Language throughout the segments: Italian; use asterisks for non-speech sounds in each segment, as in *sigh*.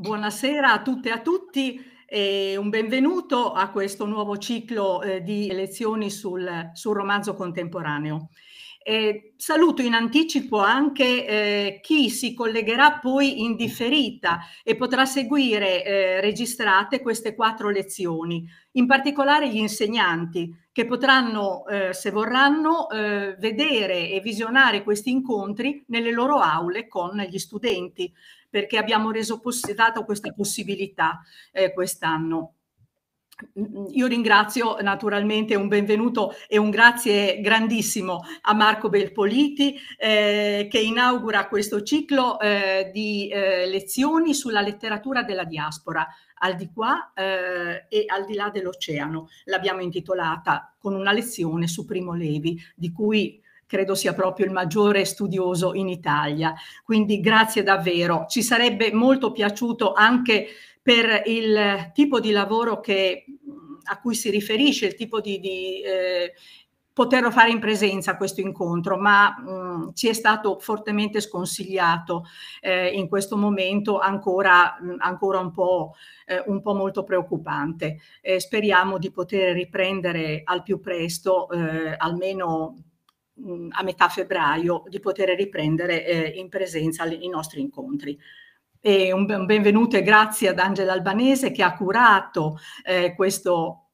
Buonasera a tutte e a tutti e un benvenuto a questo nuovo ciclo eh, di lezioni sul, sul romanzo contemporaneo. Eh, saluto in anticipo anche eh, chi si collegherà poi in differita e potrà seguire eh, registrate queste quattro lezioni, in particolare gli insegnanti che potranno, eh, se vorranno, eh, vedere e visionare questi incontri nelle loro aule con gli studenti, perché abbiamo reso poss- dato questa possibilità eh, quest'anno. Io ringrazio naturalmente un benvenuto e un grazie grandissimo a Marco Belpoliti eh, che inaugura questo ciclo eh, di eh, lezioni sulla letteratura della diaspora al di qua eh, e al di là dell'oceano. L'abbiamo intitolata con una lezione su Primo Levi di cui credo sia proprio il maggiore studioso in Italia. Quindi grazie davvero. Ci sarebbe molto piaciuto anche per il tipo di lavoro che, a cui si riferisce, il tipo di, di eh, poterlo fare in presenza questo incontro, ma mh, mm, ci è stato fortemente sconsigliato eh, in questo momento ancora, mh, mm, ancora un, po', eh, un, po', molto preoccupante. Eh, speriamo di poter riprendere al più presto, eh, almeno mh, mm, a metà febbraio, di poter riprendere eh, in presenza i nostri incontri e un benvenuto e grazie ad Angela Albanese che ha curato eh, questo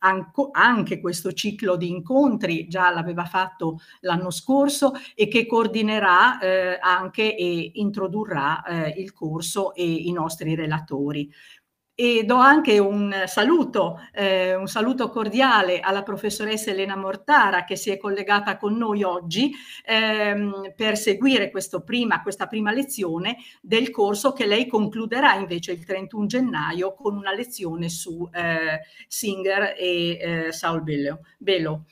anche questo ciclo di incontri, già l'aveva fatto l'anno scorso e che coordinerà eh, anche e introdurrà eh, il corso e i nostri relatori e do anche un saluto, eh, un saluto cordiale alla professoressa Elena Mortara che si è collegata con noi oggi ehm, per seguire prima, questa prima lezione del corso che lei concluderà invece il 31 gennaio con una lezione su eh, Singer e eh, Saul Bello. Bello.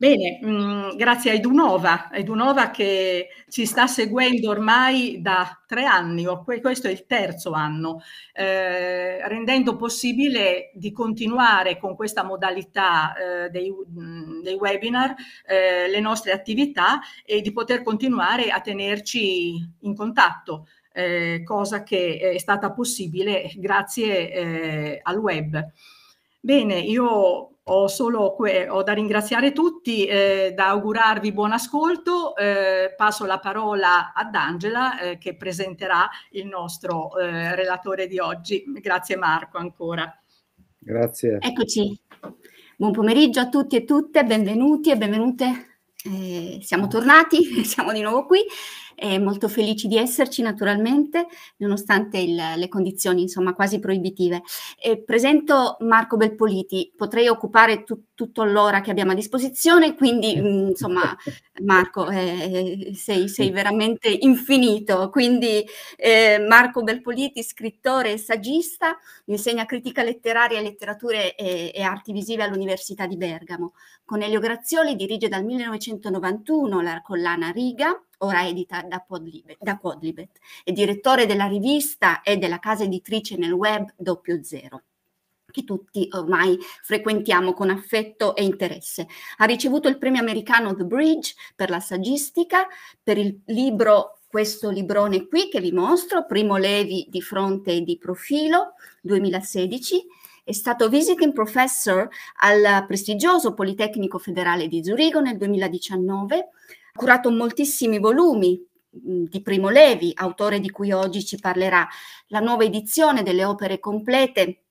Bene, mh, mm, grazie a Edunova, Edunova che ci sta seguendo ormai da tre anni, questo è il terzo anno, eh, rendendo possibile di continuare con questa modalità eh, dei, mh, mm, dei, webinar eh, le nostre attività e di poter continuare a tenerci in contatto. Eh, cosa che è stata possibile grazie eh, al web. Bene, io ho solo que- ho da ringraziare tutti, eh, da augurarvi buon ascolto. Eh, passo la parola ad Angela eh, che presenterà il nostro eh, relatore di oggi. Grazie Marco ancora. Grazie. Eccoci. Buon pomeriggio a tutti e tutte, benvenuti e benvenute. Eh, siamo tornati, *laughs* siamo di nuovo qui e molto felici di esserci naturalmente, nonostante il, le condizioni insomma quasi proibitive. Eh, presento Marco Belpoliti, potrei occupare tutto tutto l'ora che abbiamo a disposizione, quindi mm, insomma Marco eh, eh sei, sei, veramente infinito, quindi eh, Marco Belpoliti, scrittore e saggista, insegna critica letteraria, letterature e, e arti visive all'Università di Bergamo. Con Elio Grazioli dirige dal 1991 la collana Riga, ora edita da, Podlibet, da Quodlibet, è direttore della rivista e della casa editrice nel web 00 che tutti ormai frequentiamo con affetto e interesse. Ha ricevuto il premio americano The Bridge per la saggistica, per il libro questo librone qui che vi mostro, Primo Levi di fronte e di profilo, 2016, è stato visiting professor al prestigioso Politecnico Federale di Zurigo nel 2019, ha curato moltissimi volumi di Primo Levi, autore di cui oggi ci parlerà, la nuova edizione delle opere complete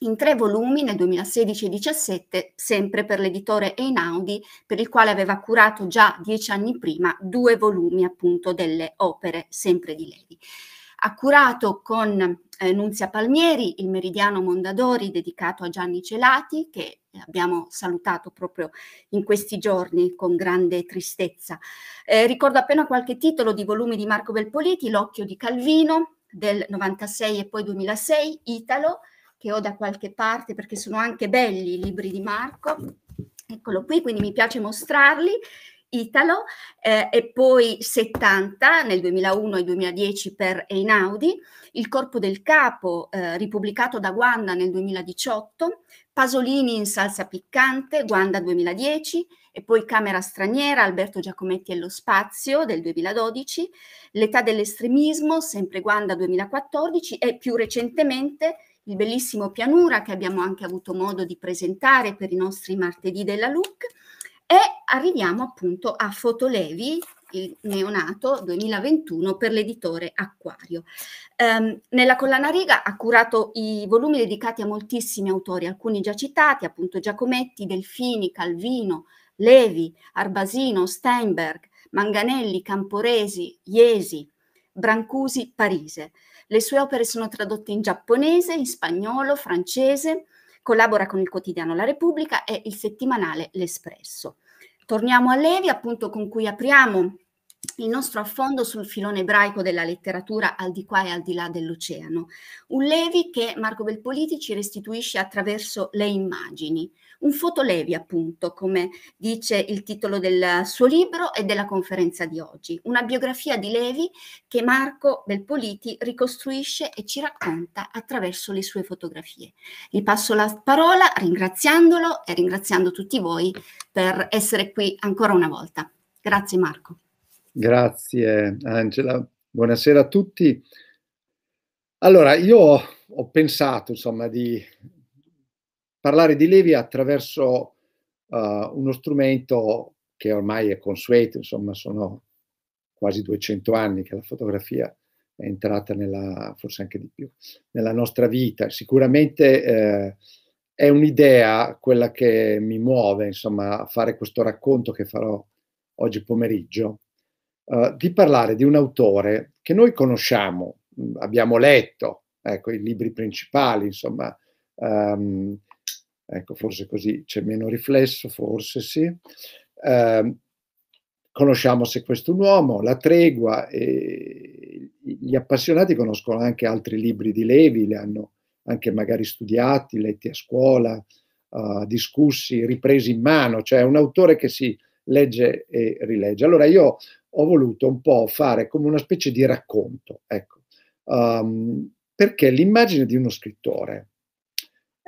in tre volumi nel 2016 e 2017, sempre per l'editore Einaudi, per il quale aveva curato già dieci anni prima due volumi appunto delle opere sempre di Levi. Ha curato con eh, Nunzia Palmieri il Meridiano Mondadori dedicato a Gianni Celati, che abbiamo salutato proprio in questi giorni con grande tristezza. Eh, ricordo appena qualche titolo di volumi di Marco Belpoliti, L'occhio di Calvino del 96 e poi 2006, Italo, che ho da qualche parte perché sono anche belli i libri di Marco. Eccolo qui, quindi mi piace mostrarli. Italo eh, e poi 70 nel 2001 e 2010 per Einaudi, Il corpo del capo eh, ripubblicato da Guanda nel 2018, Pasolini in salsa piccante, Guanda 2010 e poi Camera straniera, Alberto Giacometti e lo spazio del 2012, L'età dell'estremismo, sempre Guanda 2014 e più recentemente il bellissimo pianura che abbiamo anche avuto modo di presentare per i nostri martedì della LUC e arriviamo appunto a Fotolevi, il neonato 2021 per l'editore Acquario. Um, nella collana riga ha curato i volumi dedicati a moltissimi autori, alcuni già citati, appunto Giacometti, Delfini, Calvino, Levi, Arbasino, Steinberg, Manganelli, Camporesi, Iesi, Brancusi, Parise. Le sue opere sono tradotte in giapponese, in spagnolo, francese, collabora con il quotidiano La Repubblica e il settimanale L'Espresso. Torniamo a Levi, appunto con cui apriamo il nostro affondo sul filone ebraico della letteratura al di qua e al di là dell'oceano. Un Levi che Marco Belpoliti ci restituisce attraverso le immagini, un fotolevi appunto, come dice il titolo del suo libro e della conferenza di oggi, una biografia di Levi che Marco Belpoliti ricostruisce e ci racconta attraverso le sue fotografie. Gli passo la parola ringraziandolo e ringraziando tutti voi per essere qui ancora una volta. Grazie Marco. Grazie Angela, buonasera a tutti. Allora, io ho pensato insomma di parlare di Levi attraverso uh, uno strumento che ormai è consueto, insomma sono quasi 200 anni che la fotografia è entrata nella, forse anche di più, nella nostra vita. Sicuramente eh, è un'idea quella che mi muove, insomma, a fare questo racconto che farò oggi pomeriggio, eh, di parlare di un autore che noi conosciamo, abbiamo letto, ecco, i libri principali, insomma, um, ecco forse così c'è meno riflesso, forse sì. Eh, conosciamo se questo è un uomo, la tregua, e gli appassionati conoscono anche altri libri di Levi, li hanno anche magari studiati, letti a scuola, uh, discussi, ripresi in mano, cioè è un autore che si legge e rilegge. Allora io ho voluto un po' fare come una specie di racconto, ecco, um, perché l'immagine di uno scrittore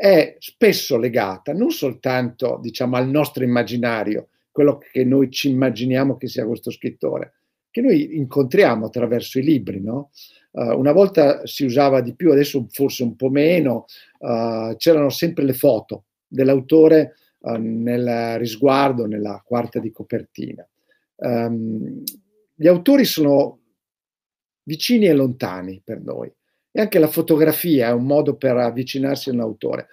è spesso legata non soltanto diciamo, al nostro immaginario, quello che noi ci immaginiamo che sia questo scrittore, che noi incontriamo attraverso i libri. No? Uh, una volta si usava di più, adesso forse un po' meno, uh, c'erano sempre le foto dell'autore uh, nel risguardo, nella quarta di copertina. Um, gli autori sono vicini e lontani per noi. E anche la fotografia è un modo per avvicinarsi a un autore.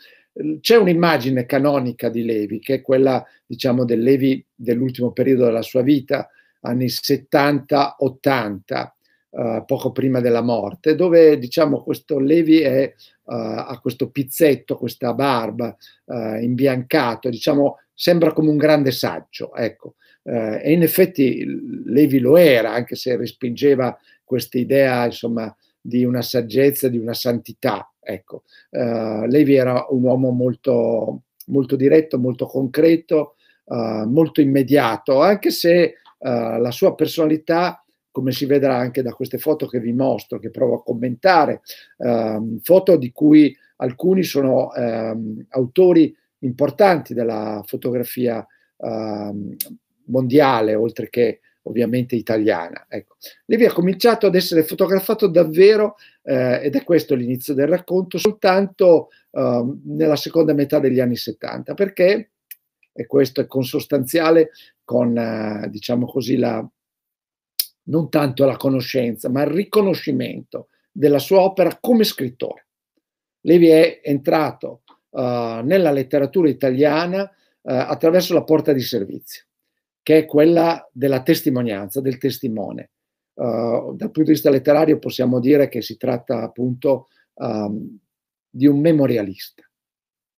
C'è un'immagine canonica di Levi, che è quella, diciamo, del Levi dell'ultimo periodo della sua vita, anni 70-80, eh, poco prima della morte, dove, diciamo, questo Levi è, uh, ha questo pizzetto, questa barba uh, imbiancato, diciamo, sembra come un grande saggio, ecco. Uh, e in effetti Levi lo era, anche se respingeva questa idea, insomma, di una saggezza, di una santità. Ecco, eh, Levi era un uomo molto, molto diretto, molto concreto, eh, molto immediato, anche se eh, la sua personalità, come si vedrà anche da queste foto che vi mostro, che provo a commentare, ehm, foto di cui alcuni sono ehm, autori importanti della fotografia ehm, mondiale, oltre che ovviamente italiana. Ecco. Levi ha cominciato ad essere fotografato davvero, eh, ed è questo l'inizio del racconto, soltanto eh, nella seconda metà degli anni 70, perché, e questo è consostanziale con, eh, diciamo così, la, non tanto la conoscenza, ma il riconoscimento della sua opera come scrittore. Levi è entrato eh, nella letteratura italiana eh, attraverso la porta di servizio che è quella della testimonianza, del testimone. Uh, dal punto di vista letterario possiamo dire che si tratta appunto um, di un memorialista.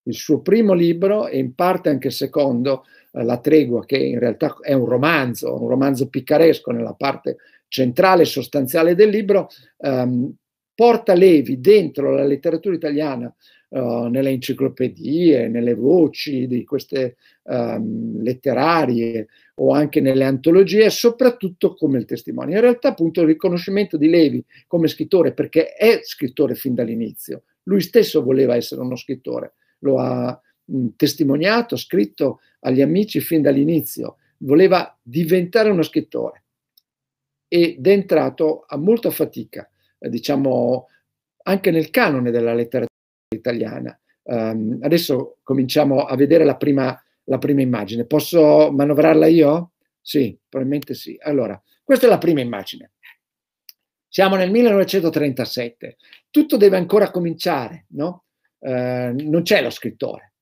Il suo primo libro e in parte anche il secondo, eh, La tregua, che in realtà è un romanzo, un romanzo piccaresco nella parte centrale e sostanziale del libro, um, porta Levi dentro la letteratura italiana eh, nelle enciclopedie, nelle voci di queste um, letterarie o anche nelle antologie, soprattutto come il testimone. In realtà appunto il riconoscimento di Levi come scrittore, perché è scrittore fin dall'inizio, lui stesso voleva essere uno scrittore, lo ha mh, testimoniato, scritto agli amici fin dall'inizio, voleva diventare uno scrittore ed è entrato a molta fatica, eh, diciamo anche nel canone della letteratura italiana. Um, adesso cominciamo a vedere la prima, la prima immagine. Posso manovrarla io? Sì, probabilmente sì. Allora, questa è la prima immagine. Siamo nel 1937. Tutto deve ancora cominciare, no? Eh, non c'è lo scrittore.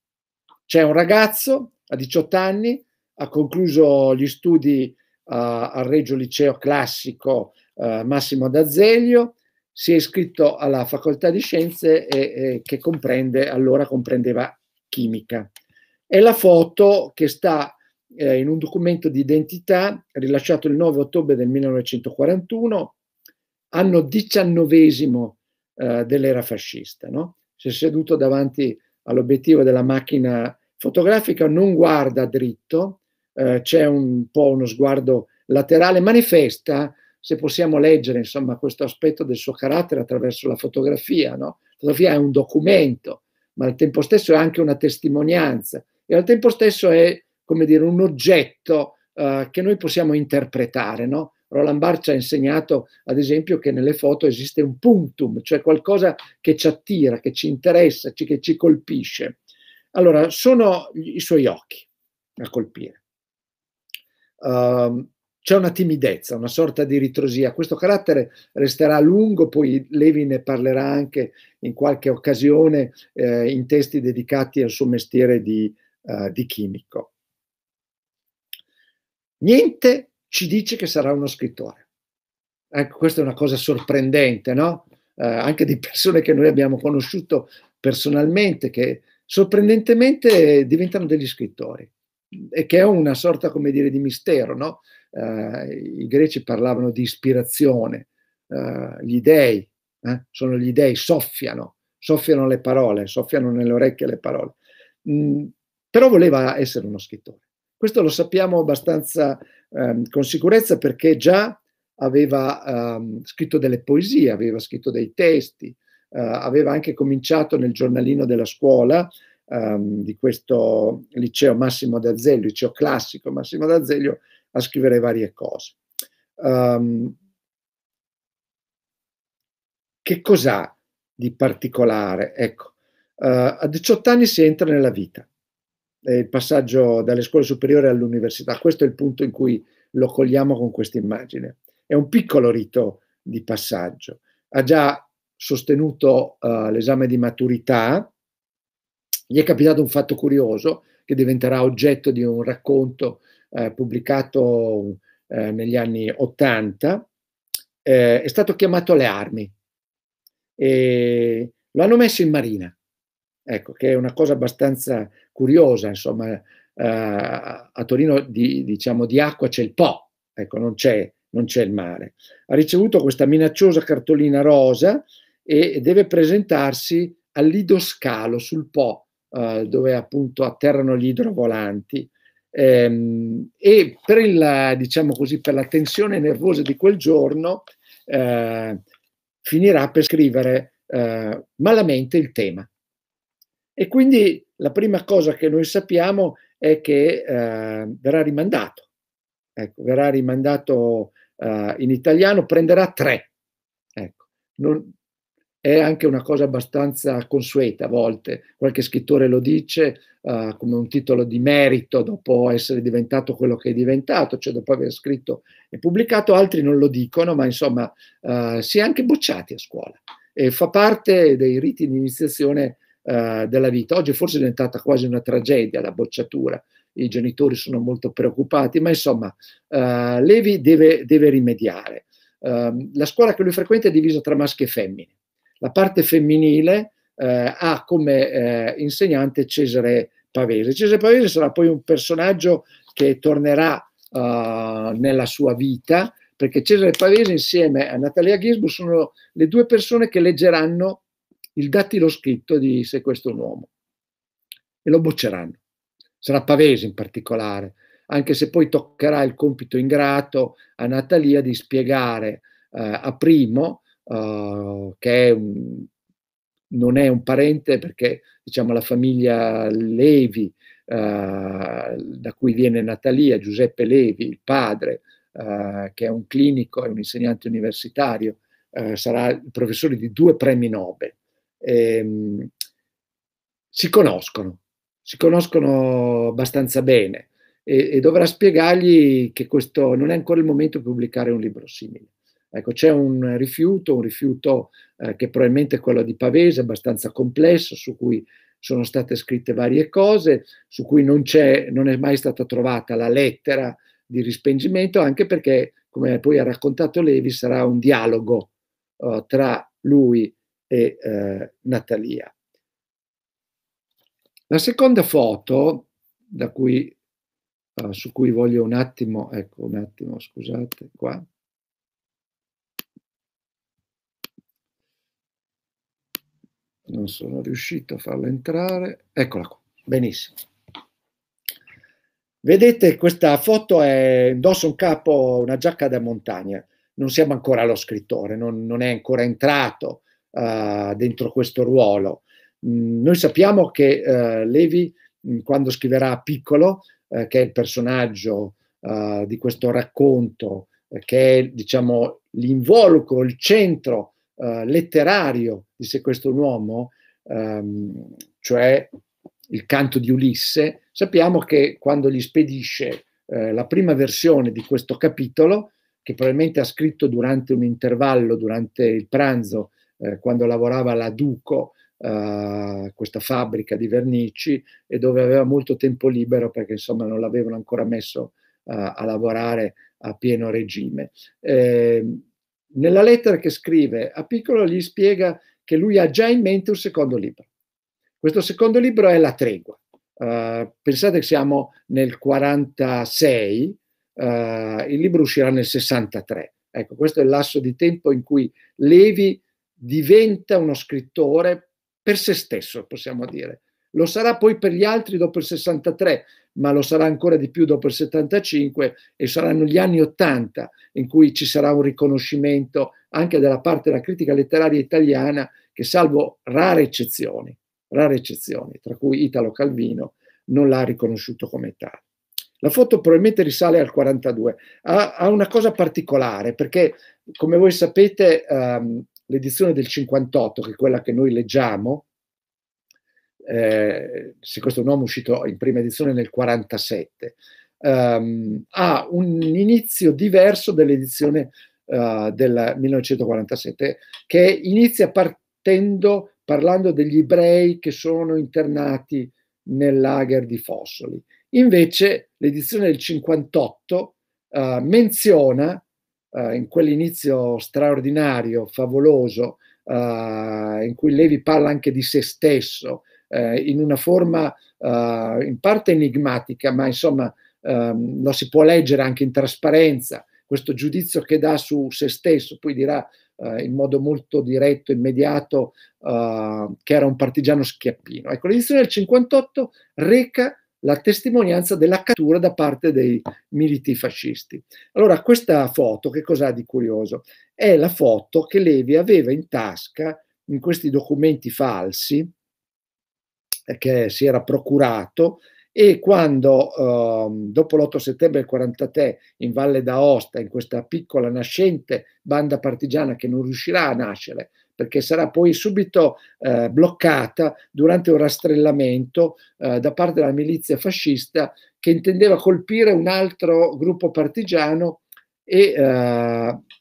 C'è un ragazzo a 18 anni, ha concluso gli studi eh, al Regio Liceo Classico eh, Massimo d'Azeglio, si è iscritto alla facoltà di scienze e, e che comprende, allora comprendeva chimica. È la foto che sta eh, in un documento di identità rilasciato il 9 ottobre del 1941, anno diciannovesimo eh, dell'era fascista. No? Si è seduto davanti all'obiettivo della macchina fotografica, non guarda dritto, eh, c'è un po' uno sguardo laterale, manifesta se possiamo leggere insomma, questo aspetto del suo carattere attraverso la fotografia. No? La fotografia è un documento, ma al tempo stesso è anche una testimonianza e al tempo stesso è come dire, un oggetto eh, che noi possiamo interpretare. No? Roland Barthes ha insegnato, ad esempio, che nelle foto esiste un punctum, cioè qualcosa che ci attira, che ci interessa, che ci colpisce. Allora, sono i suoi occhi a colpire. Uh, c'è una timidezza, una sorta di ritrosia. Questo carattere resterà a lungo, poi Levi ne parlerà anche in qualche occasione eh, in testi dedicati al suo mestiere di, uh, di chimico. Niente ci dice che sarà uno scrittore. Ecco, questa è una cosa sorprendente, no? Eh, anche di persone che noi abbiamo conosciuto personalmente, che sorprendentemente diventano degli scrittori, e che è una sorta, come dire, di mistero, no? eh, i greci parlavano di ispirazione, eh, gli dei, eh, sono gli dei, soffiano, soffiano le parole, soffiano nelle orecchie le parole. Mm, però voleva essere uno scrittore. Questo lo sappiamo abbastanza ehm, con sicurezza perché già aveva ehm, scritto delle poesie, aveva scritto dei testi, eh, aveva anche cominciato nel giornalino della scuola ehm, di questo liceo Massimo d'Azeglio, liceo classico Massimo d'Azeglio, a scrivere varie cose. Um, che cos'ha di particolare? Ecco, uh, a 18 anni si entra nella vita, è il passaggio dalle scuole superiori all'università, questo è il punto in cui lo cogliamo con questa immagine. È un piccolo rito di passaggio, ha già sostenuto uh, l'esame di maturità, gli è capitato un fatto curioso che diventerà oggetto di un racconto eh, pubblicato eh, negli anni 80, eh, è stato chiamato alle armi e lo hanno messo in marina, ecco, che è una cosa abbastanza curiosa, insomma, eh, a Torino di, diciamo, di acqua c'è il Po, ecco, non c'è, non c'è il mare. Ha ricevuto questa minacciosa cartolina rosa e deve presentarsi all'idoscalo sul Po, eh, dove appunto atterrano gli idrovolanti Ehm, e per, il, diciamo così, per la tensione nervosa di quel giorno eh, finirà per scrivere eh, malamente il tema. E quindi la prima cosa che noi sappiamo è che eh, verrà rimandato, ecco, verrà rimandato eh, in italiano, prenderà tre. Ecco, non, è anche una cosa abbastanza consueta a volte, qualche scrittore lo dice uh, come un titolo di merito dopo essere diventato quello che è diventato, cioè dopo aver scritto e pubblicato, altri non lo dicono, ma insomma uh, si è anche bocciati a scuola e fa parte dei riti di iniziazione uh, della vita. Oggi forse è diventata quasi una tragedia la bocciatura, i genitori sono molto preoccupati, ma insomma Levi deve, deve rimediare. Ehm, la scuola che lui frequenta è divisa tra maschi e femmine la parte femminile eh, ha come eh, insegnante Cesare Pavese. Cesare Pavese sarà poi un personaggio che tornerà uh, nella sua vita, perché Cesare Pavese insieme a Natalia Gisbo sono le due persone che leggeranno il dattilo scritto di Se questo è un uomo e lo bocceranno. Sarà Pavese in particolare, anche se poi toccherà il compito ingrato a Natalia di spiegare eh, a Primo uh, che è un, non è un parente perché diciamo, la famiglia Levi, uh, da cui viene Natalia, Giuseppe Levi, il padre, uh, che è un clinico e un insegnante universitario, uhm, sarà il professore di due premi Nobel. E, um, si conoscono, si conoscono abbastanza bene e, e dovrà spiegargli che questo non è ancora il momento di pubblicare un libro simile. Ecco, c'è un rifiuto, un rifiuto eh, che probabilmente è quello di Pavese, abbastanza complesso, su cui sono state scritte varie cose, su cui non, non è mai stata trovata la lettera di rispengimento, anche perché, come poi ha raccontato Levi, sarà un dialogo eh, tra lui e eh, Natalia. La seconda foto, cui, eh, su cui voglio un attimo, ecco un attimo, scusate, qua non sono riuscito a farla entrare, eccola qua, benissimo. Vedete questa foto è, indossa un capo, una giacca da montagna, non siamo ancora allo scrittore, non, non è ancora entrato uh, dentro questo ruolo. Mm, noi sappiamo che uh, Levi, mm, quando scriverà Piccolo, uh, che è il personaggio di questo racconto, che è diciamo, l'involucro, il centro eh, letterario di Se questo un uomo, ehm, cioè il canto di Ulisse, sappiamo che quando gli spedisce eh, la prima versione di questo capitolo, che probabilmente ha scritto durante un intervallo, durante il pranzo, eh, quando lavorava alla Duco, eh, questa fabbrica di vernici, e dove aveva molto tempo libero perché insomma non l'avevano ancora messo eh, a lavorare a pieno regime. Ehm, nella lettera che scrive a Piccolo gli spiega che lui ha già in mente un secondo libro. Questo secondo libro è La tregua. Uh, pensate che siamo nel 46, uh, eh, il libro uscirà nel 63. Ecco, questo è il lasso di tempo in cui Levi diventa uno scrittore per se stesso, possiamo dire lo sarà poi per gli altri dopo il 63, ma lo sarà ancora di più dopo il 75 e saranno gli anni 80 in cui ci sarà un riconoscimento anche della parte della critica letteraria italiana che salvo rare eccezioni, rare eccezioni, tra cui Italo Calvino, non l'ha riconosciuto come tale. La foto probabilmente risale al 42, ha, ha una cosa particolare perché come voi sapete ehm, l'edizione del 58, che è quella che noi leggiamo, eh, se questo è un uomo uscito in prima edizione nel 1947, ehm, ha un inizio diverso dell'edizione eh, del 1947 che inizia partendo parlando degli ebrei che sono internati nel lager di Fossoli. Invece l'edizione del 1958 eh, menziona eh, in quell'inizio straordinario, favoloso, eh, in cui Levi parla anche di se stesso, eh, in una forma eh, in parte enigmatica, ma insomma ehm, lo si può leggere anche in trasparenza, questo giudizio che dà su se stesso, poi dirà eh, in modo molto diretto, immediato, eh, che era un partigiano schiappino. Ecco, l'edizione del 58 reca la testimonianza della cattura da parte dei militi fascisti. Allora, questa foto, che cosa ha di curioso? È la foto che Levi aveva in tasca in questi documenti falsi, che si era procurato e quando ehm, dopo l'8 settembre del 43 in Valle d'Aosta, in questa piccola nascente banda partigiana che non riuscirà a nascere perché sarà poi subito eh, bloccata durante un rastrellamento eh, da parte della milizia fascista che intendeva colpire un altro gruppo partigiano e eh,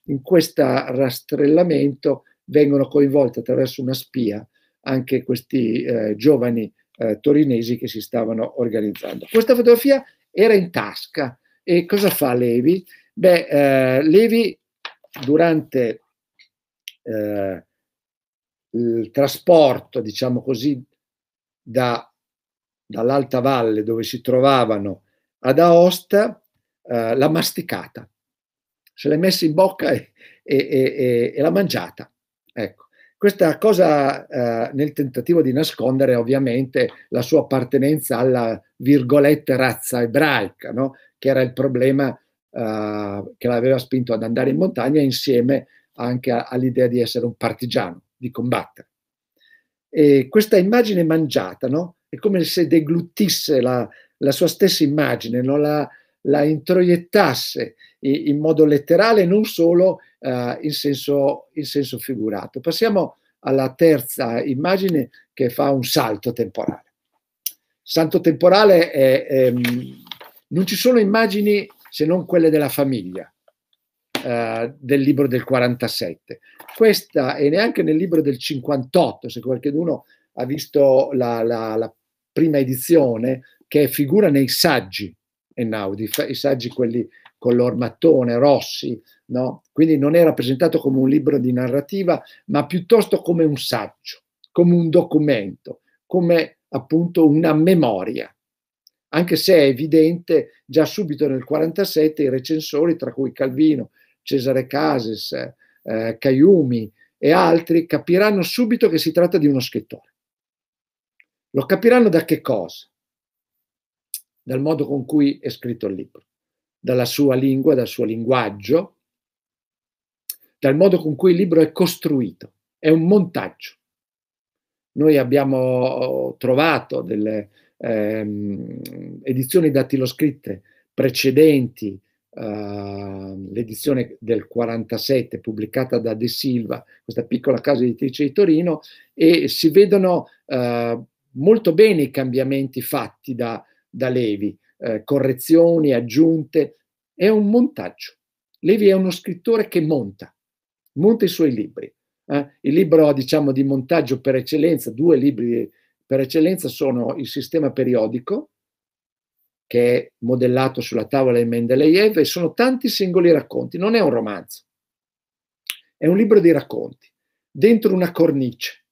in questo rastrellamento vengono coinvolti attraverso una spia anche questi eh, giovani eh, torinesi che si stavano organizzando. Questa fotografia era in tasca e cosa fa Levi? Beh, eh, Levi durante eh, il trasporto, diciamo così, da, dall'alta valle dove si trovavano ad Aosta, eh, l'ha masticata, se l'è messa in bocca e, e, e, e l'ha mangiata. Ecco questa cosa eh, nel tentativo di nascondere ovviamente la sua appartenenza alla virgolette razza ebraica, no? che era il problema eh, che l'aveva spinto ad andare in montagna insieme anche a, all'idea di essere un partigiano, di combattere. E questa immagine mangiata no? è come se deglutisse la, la sua stessa immagine, no? la, la introiettasse in, in modo letterale non solo eh, in, senso, in senso figurato. Passiamo alla terza immagine che fa un salto temporale. Santo temporale è, è, ehm, non ci sono immagini se non quelle della famiglia eh, del libro del 47. Questa e neanche nel libro del 58, se qualcuno ha visto la, la, la prima edizione, che figura nei saggi Einaudi, i saggi quelli con l'ormattone, Rossi, no? quindi non è rappresentato come un libro di narrativa, ma piuttosto come un saggio, come un documento, come appunto una memoria anche se è evidente già subito nel 1947 i recensori, tra cui Calvino, Cesare Cases, eh, Caiumi e altri, capiranno subito che si tratta di uno scrittore. Lo capiranno da che cosa? Dal modo con cui è scritto il libro dalla sua lingua, dal suo linguaggio, dal modo con cui il libro è costruito. È un montaggio. Noi abbiamo oh, trovato delle ehm, edizioni dattiloscritte precedenti eh, l'edizione del 47 pubblicata da De Silva, questa piccola casa editrice di Torino, e si vedono eh, molto bene i cambiamenti fatti da, da Levi eh, correzioni, aggiunte, è un montaggio. Levi è uno scrittore che monta, monta i suoi libri. Eh? Il libro diciamo, di montaggio per eccellenza, due libri per eccellenza sono il sistema periodico, che è modellato sulla tavola di Mendeleev, e sono tanti singoli racconti, non è un romanzo, è un libro di racconti, dentro una cornice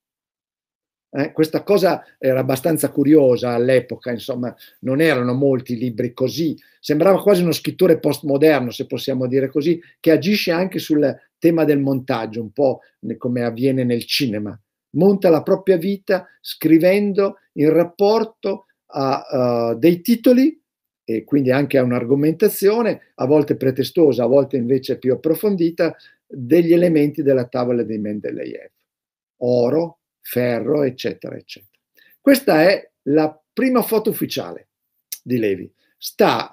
eh, questa cosa era abbastanza curiosa all'epoca, insomma, non erano molti libri così, sembrava quasi uno scrittore postmoderno, se possiamo dire così, che agisce anche sul tema del montaggio, un po' come avviene nel cinema. Monta la propria vita scrivendo in rapporto a uh, dei titoli e quindi anche a un'argomentazione, a volte pretestosa, a volte invece più approfondita, degli elementi della tavola di Mendeleev. Oro, ferro, eccetera, eccetera. Questa è la prima foto ufficiale di Levi. Sta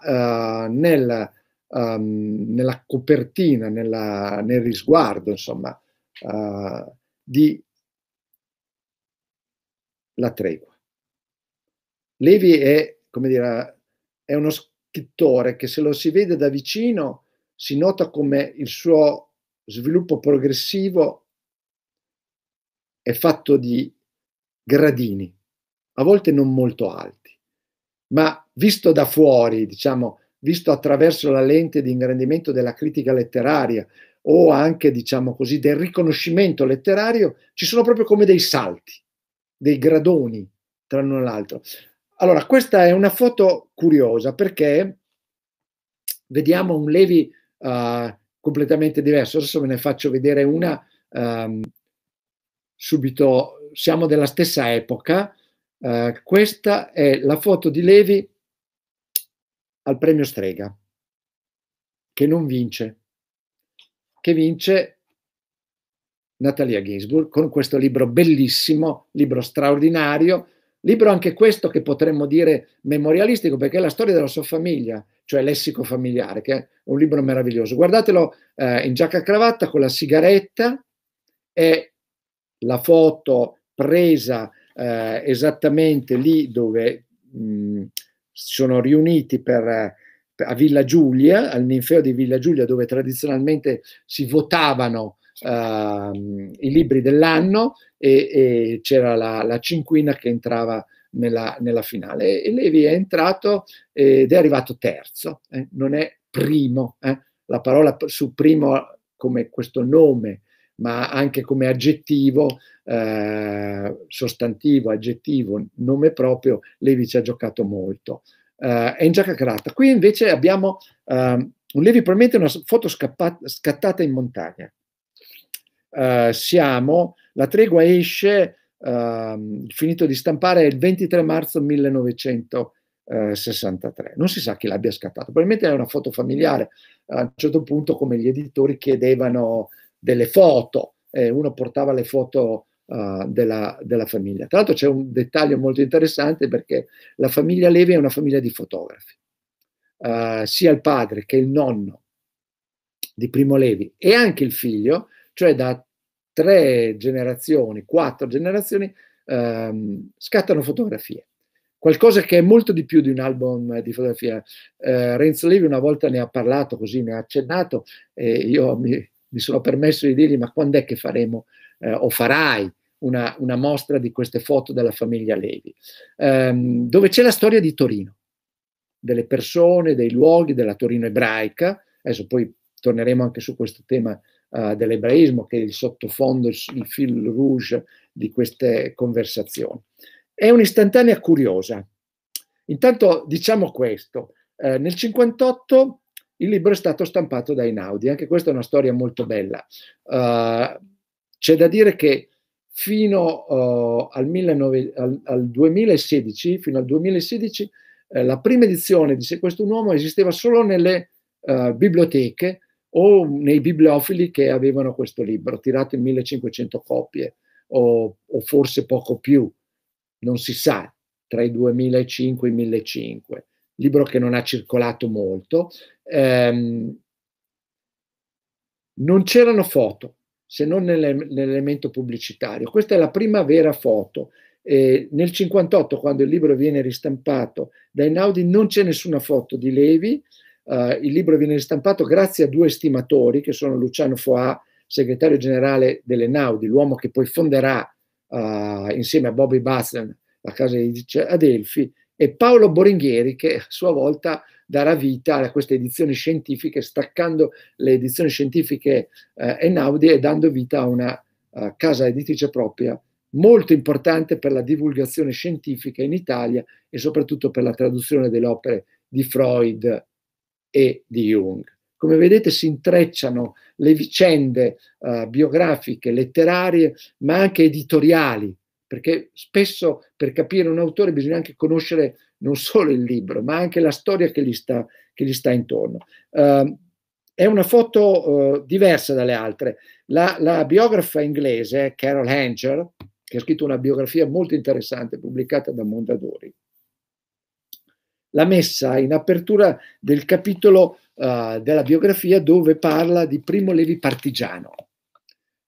uh, nel, um, nella copertina, nella, nel risguardo, insomma, uh, di La tregua. Levi è, come dire, è uno scrittore che se lo si vede da vicino si nota come il suo sviluppo progressivo è fatto di gradini, a volte non molto alti, ma visto da fuori, diciamo, visto attraverso la lente di ingrandimento della critica letteraria o anche, diciamo così, del riconoscimento letterario, ci sono proprio come dei salti, dei gradoni tra l'uno e l'altro. Allora, questa è una foto curiosa perché vediamo un Levi uh, completamente diverso. Adesso ve ne faccio vedere una um, subito, siamo della stessa epoca, eh, questa è la foto di Levi al premio Strega, che non vince, che vince Natalia Ginsburg con questo libro bellissimo, libro straordinario, libro anche questo che potremmo dire memorialistico perché è la storia della sua famiglia, cioè Lessico familiare, che è un libro meraviglioso. Guardatelo eh, in giacca e cravatta con la sigaretta, è la foto presa eh, esattamente lì dove mh, sono riuniti per, a Villa Giulia, al ninfeo di Villa Giulia, dove tradizionalmente si votavano Uh, i libri dell'anno e, e c'era la, la, cinquina che entrava nella, nella, finale e Levi è entrato ed è arrivato terzo, eh? non è primo. Eh? La parola su primo come questo nome ma anche come aggettivo, eh, sostantivo, aggettivo, nome proprio, Levi ci ha giocato molto. Eh, è in giacca carata. Qui invece abbiamo eh, un Levi, probabilmente una foto scappata, scattata in montagna. Eh, siamo, la tregua esce, ehm, finito di stampare, il 23 marzo 1900. 63. Non si sa chi l'abbia scattato, probabilmente è una foto familiare. A un certo punto, come gli editori chiedevano delle foto, eh, uno portava le foto uh, della, della, famiglia. Tra l'altro c'è un dettaglio molto interessante perché la famiglia Levi è una famiglia di fotografi. Uh, sia il padre che il nonno di Primo Levi e anche il figlio, cioè da tre generazioni, quattro generazioni, ehm, scattano fotografie. Qualcosa che è molto di più di un album di fotografia. Eh, Renzo Levi una volta ne ha parlato così, ne ha accennato e io mi, mi sono permesso di dirgli ma quando è che faremo eh, o farai una, una, mostra di queste foto della famiglia Levi, ehm, dove c'è la storia di Torino, delle persone, dei luoghi, della Torino ebraica, adesso poi torneremo anche su questo tema uh, dell'ebraismo che è il sottofondo, il, fil rouge di queste conversazioni. È un'istantanea curiosa. Intanto diciamo questo, eh, nel 1958 il libro è stato stampato da Inaudi, anche questa è una storia molto bella. Uh, c'è da dire che fino uh, al, 19, al, al 2016, fino al 2016 eh, la prima edizione di Se questo uomo esisteva solo nelle uh, biblioteche o nei bibliofili che avevano questo libro, tirato in 1500 copie o, o forse poco più, non si sa, tra i 2005 e i 1005 libro che non ha circolato molto. Ehm, non c'erano foto, se non nell'elemento pubblicitario. Questa è la prima vera foto. Eh, nel 1958, quando il libro viene ristampato da Einaudi, non c'è nessuna foto di Levi. Eh, il libro viene ristampato grazie a due stimatori, che sono Luciano Foà, segretario generale delle Naudi, l'uomo che poi fonderà eh, insieme a Bobby Batson la casa di Adelphi, e Paolo Boringhieri che a sua volta darà vita a queste edizioni scientifiche, staccando le edizioni scientifiche eh, Enaudi e dando vita a una uh, casa editrice propria molto importante per la divulgazione scientifica in Italia e soprattutto per la traduzione delle opere di Freud e di Jung. Come vedete si intrecciano le vicende uh, biografiche, letterarie, ma anche editoriali perché spesso per capire un autore bisogna anche conoscere non solo il libro, ma anche la storia che gli sta, che gli sta intorno. Uh, è una foto uh, diversa dalle altre. La, la, biografa inglese, Carol Hanger, che ha scritto una biografia molto interessante pubblicata da Mondadori, l'ha messa in apertura del capitolo uh, della biografia dove parla di Primo Levi Partigiano.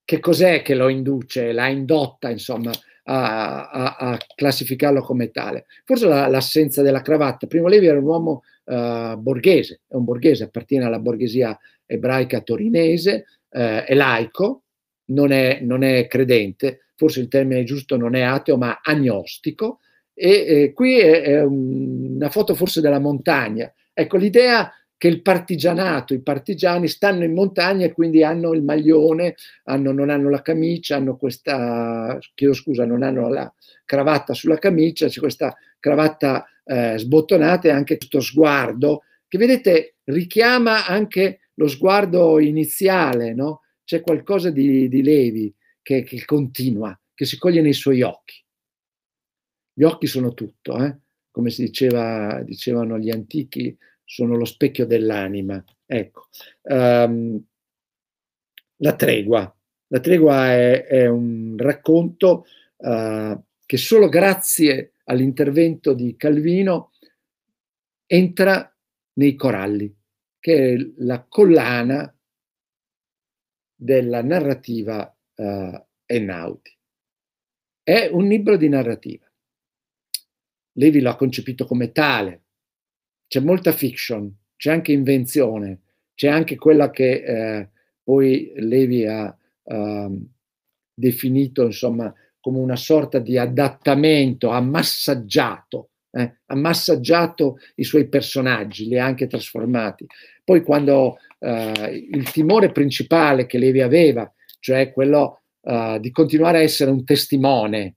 Che cos'è che lo induce, l'ha indotta, insomma, a, a, a classificarlo come tale. Forse la, l'assenza della cravatta. Primo Levi era un uomo eh, borghese, è un borghese, appartiene alla borghesia ebraica torinese, eh, è laico, non è, non è, credente, forse il termine giusto non è ateo, ma agnostico. E, e qui è, è, una foto forse della montagna. Ecco, l'idea che il partigianato, i partigiani stanno in montagna e quindi hanno il maglione, hanno, non hanno la camicia, hanno questa, chiedo scusa, non hanno la cravatta sulla camicia, c'è questa cravatta eh, sbottonata e anche questo sguardo che vedete richiama anche lo sguardo iniziale, no? c'è qualcosa di, di Levi che, che, continua, che si coglie nei suoi occhi. Gli occhi sono tutto, eh? come si diceva, dicevano gli antichi, sono lo specchio dell'anima. Ecco, um, la tregua. La tregua è, è un racconto uh, che solo grazie all'intervento di Calvino entra nei coralli, che è la collana della narrativa uh, eh, Ennauti. È un libro di narrativa. Levi lo ha concepito come tale, c'è molta fiction, c'è anche invenzione, c'è anche quella che eh, poi Levi ha eh, definito insomma come una sorta di adattamento, ha massaggiato, eh, ha massaggiato i suoi personaggi, li ha anche trasformati. Poi quando eh, il timore principale che Levi aveva, cioè quello eh, di continuare a essere un testimone,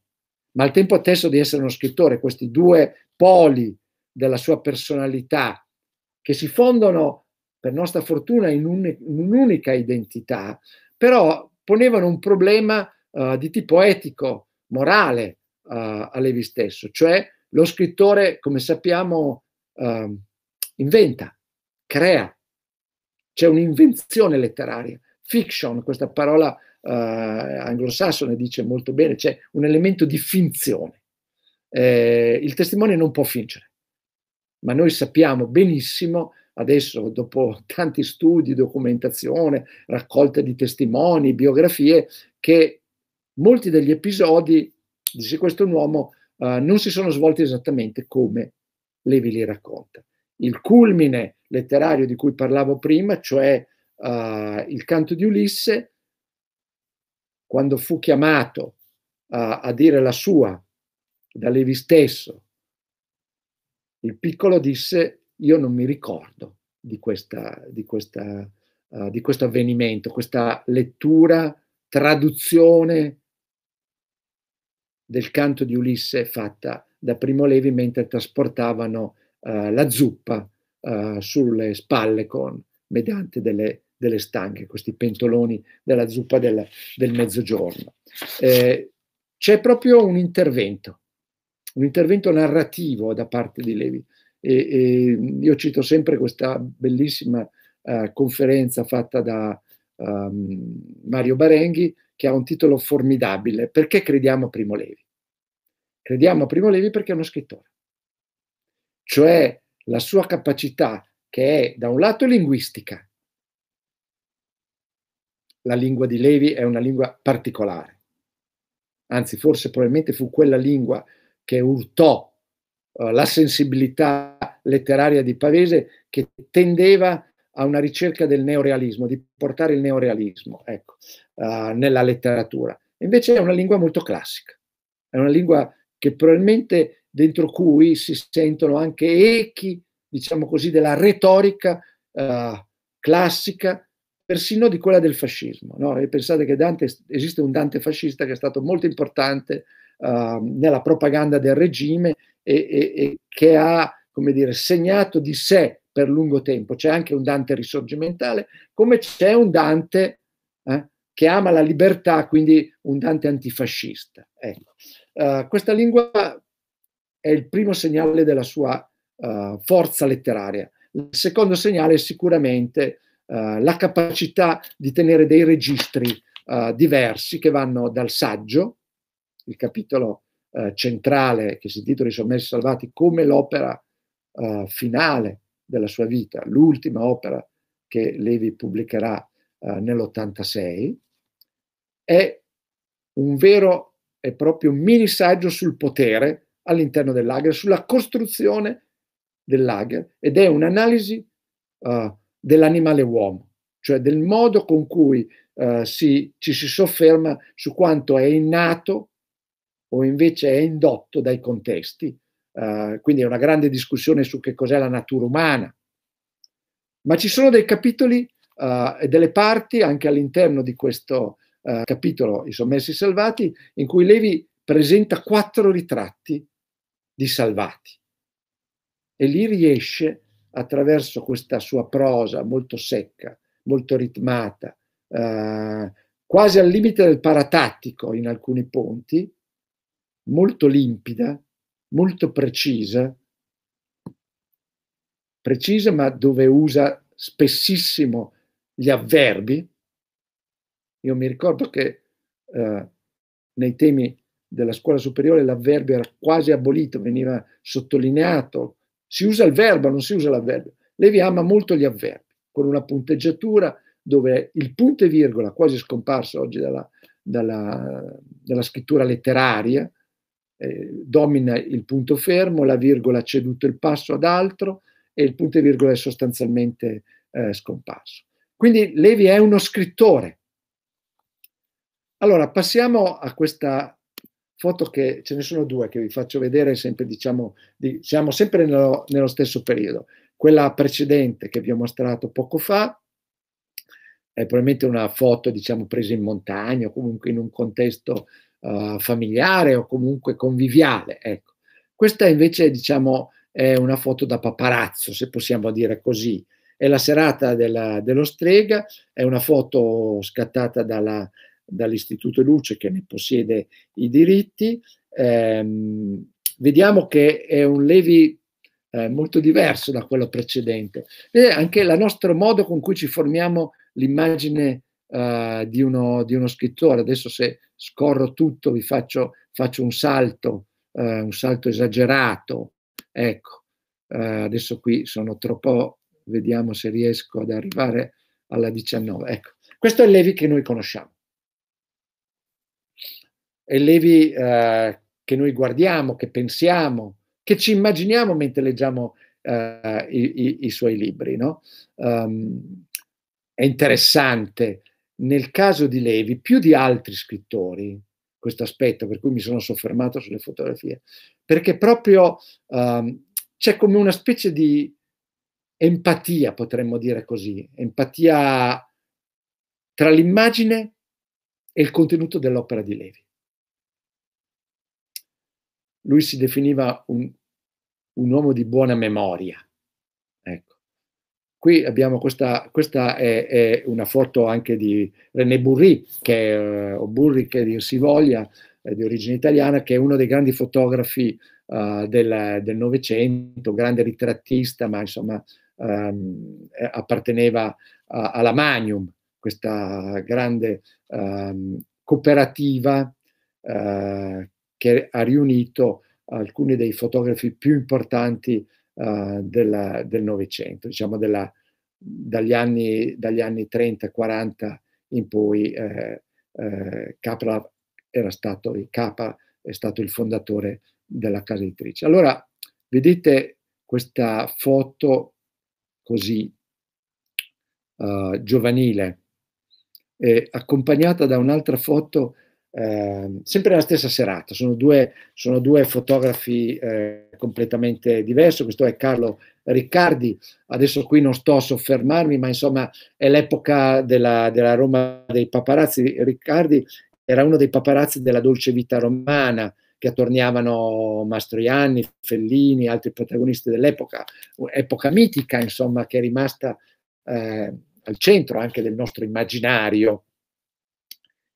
ma al tempo stesso di essere uno scrittore, questi due poli della sua personalità, che si fondono, per nostra fortuna, in, un, in un'unica identità, però ponevano un problema uh, di tipo etico, morale uh, a Levi stesso, cioè lo scrittore, come sappiamo, uh, inventa, crea, c'è un'invenzione letteraria, fiction, questa parola eh, anglosassone dice molto bene, c'è un elemento di finzione. Eh, il testimone non può fingere ma noi sappiamo benissimo, adesso dopo tanti studi, documentazione, raccolta di testimoni, biografie, che molti degli episodi di questo uomo eh, non si sono svolti esattamente come Levi li racconta. Il culmine letterario di cui parlavo prima, cioè eh, il canto di Ulisse, quando fu chiamato eh, a dire la sua da Levi stesso, il piccolo disse, io non mi ricordo di, questa, di, questa, uh, di questo avvenimento, questa lettura, traduzione del canto di Ulisse fatta da Primo Levi mentre trasportavano uh, la zuppa uh, sulle spalle con, mediante delle, delle, stanche, questi pentoloni della zuppa del, del mezzogiorno. Eh, c'è proprio un intervento un intervento narrativo da parte di Levi. E, e io cito sempre questa bellissima uh, conferenza fatta da um, Mario Barenghi che ha un titolo formidabile, Perché crediamo a Primo Levi? Crediamo a Primo Levi perché è uno scrittore, cioè la sua capacità che è da un lato linguistica, la lingua di Levi è una lingua particolare, anzi forse probabilmente fu quella lingua che urtò eh, la sensibilità letteraria di Pavese che tendeva a una ricerca del neorealismo, di portare il neorealismo ecco, eh, nella letteratura. Invece è una lingua molto classica, è una lingua che probabilmente dentro cui si sentono anche echi, diciamo così, della retorica eh, classica, persino di quella del fascismo. No? pensate che Dante, esiste un Dante fascista che è stato molto importante uh, nella propaganda del regime e, e, e che ha come dire, segnato di sé per lungo tempo. C'è anche un Dante risorgimentale, come c'è un Dante eh, che ama la libertà, quindi un Dante antifascista. Ecco. Uh, questa lingua è il primo segnale della sua uh, forza letteraria. Il secondo segnale è sicuramente uh, la capacità di tenere dei registri diversi che vanno dal saggio, il capitolo eh, centrale che si intitola I sommersi salvati come l'opera eh, finale della sua vita, l'ultima opera che Levi pubblicherà eh, nell'86, è un vero e proprio mini saggio sul potere all'interno del lager, sulla costruzione del lager ed è un'analisi eh, dell'animale uomo, cioè del modo con cui eh, si, ci si sofferma su quanto è innato o invece è indotto dai contesti. Eh, quindi è una grande discussione su che cos'è la natura umana. Ma ci sono dei capitoli eh, e delle parti anche all'interno di questo eh, capitolo, I sommessi salvati, in cui Levi presenta quattro ritratti di salvati. E lì riesce, attraverso questa sua prosa molto secca, molto ritmata, eh, quasi al limite del paratattico in alcuni punti, molto limpida, molto precisa, precisa ma dove usa spessissimo gli avverbi. Io mi ricordo che eh, nei temi della scuola superiore l'avverbio era quasi abolito, veniva sottolineato. Si usa il verbo, non si usa l'avverbio. Levi ama molto gli avverbi, con una punteggiatura dove il punto e virgola, quasi scomparso oggi dalla, dalla, dalla scrittura letteraria, eh, domina il punto fermo, la virgola ha ceduto il passo ad altro e il punto e virgola è sostanzialmente eh, scomparso. Quindi Levi è uno scrittore. Allora, passiamo a questa foto che ce ne sono due che vi faccio vedere, sempre, diciamo, di, siamo sempre nello, nello stesso periodo. Quella precedente che vi ho mostrato poco fa è probabilmente una foto diciamo, presa in montagna o comunque in un contesto eh, familiare o comunque conviviale. Ecco. Questa invece diciamo, è una foto da paparazzo, se possiamo dire così. È la serata della, dello strega, è una foto scattata dalla, dall'Istituto Luce che ne possiede i diritti. Ehm, vediamo che è un Levi eh, molto diverso da quello precedente. E anche il nostro modo con cui ci formiamo l'immagine eh, di, uno, di, uno, scrittore. Adesso se scorro tutto vi faccio, faccio un salto, eh, un salto esagerato. Ecco, eh, adesso qui sono troppo, vediamo se riesco ad arrivare alla 19. Ecco, questo è Levi che noi conosciamo. È il Levi eh, che noi guardiamo, che pensiamo, che ci immaginiamo mentre leggiamo Uh, i, i, i, suoi libri. No? Um, è interessante nel caso di Levi, più di altri scrittori, questo aspetto per cui mi sono soffermato sulle fotografie, perché proprio um, c'è come una specie di empatia, potremmo dire così, empatia tra l'immagine e il contenuto dell'opera di Levi. Lui si definiva un, un uomo di buona memoria, ecco Qui abbiamo questa, questa è, è, una foto anche di René Burri, che, è, eh, o Burri che dir si voglia, eh, di origine italiana, che è uno dei grandi fotografi eh, del, Novecento, grande ritrattista, ma insomma ehm, eh, apparteneva a, alla Magnum, questa grande ehm, cooperativa che ha riunito alcuni dei fotografi più importanti uh, della, del Novecento, diciamo della, dagli, anni, dagli, anni, 30-40 in poi eh, eh, Capra era stato, il Capa è stato il fondatore della casa editrice. Allora, vedete questa foto così uh, giovanile, eh, accompagnata da un'altra foto Ehm, sempre nella stessa serata. Sono due, sono due fotografi eh, completamente diversi. Questo è Carlo Riccardi. Adesso qui non sto a soffermarmi, ma insomma è l'epoca della, della Roma dei paparazzi. Riccardi era uno dei paparazzi della dolce vita romana che attorniavano Mastroianni, Fellini, altri protagonisti dell'epoca, epoca mitica, insomma, che è rimasta eh, al centro anche del nostro immaginario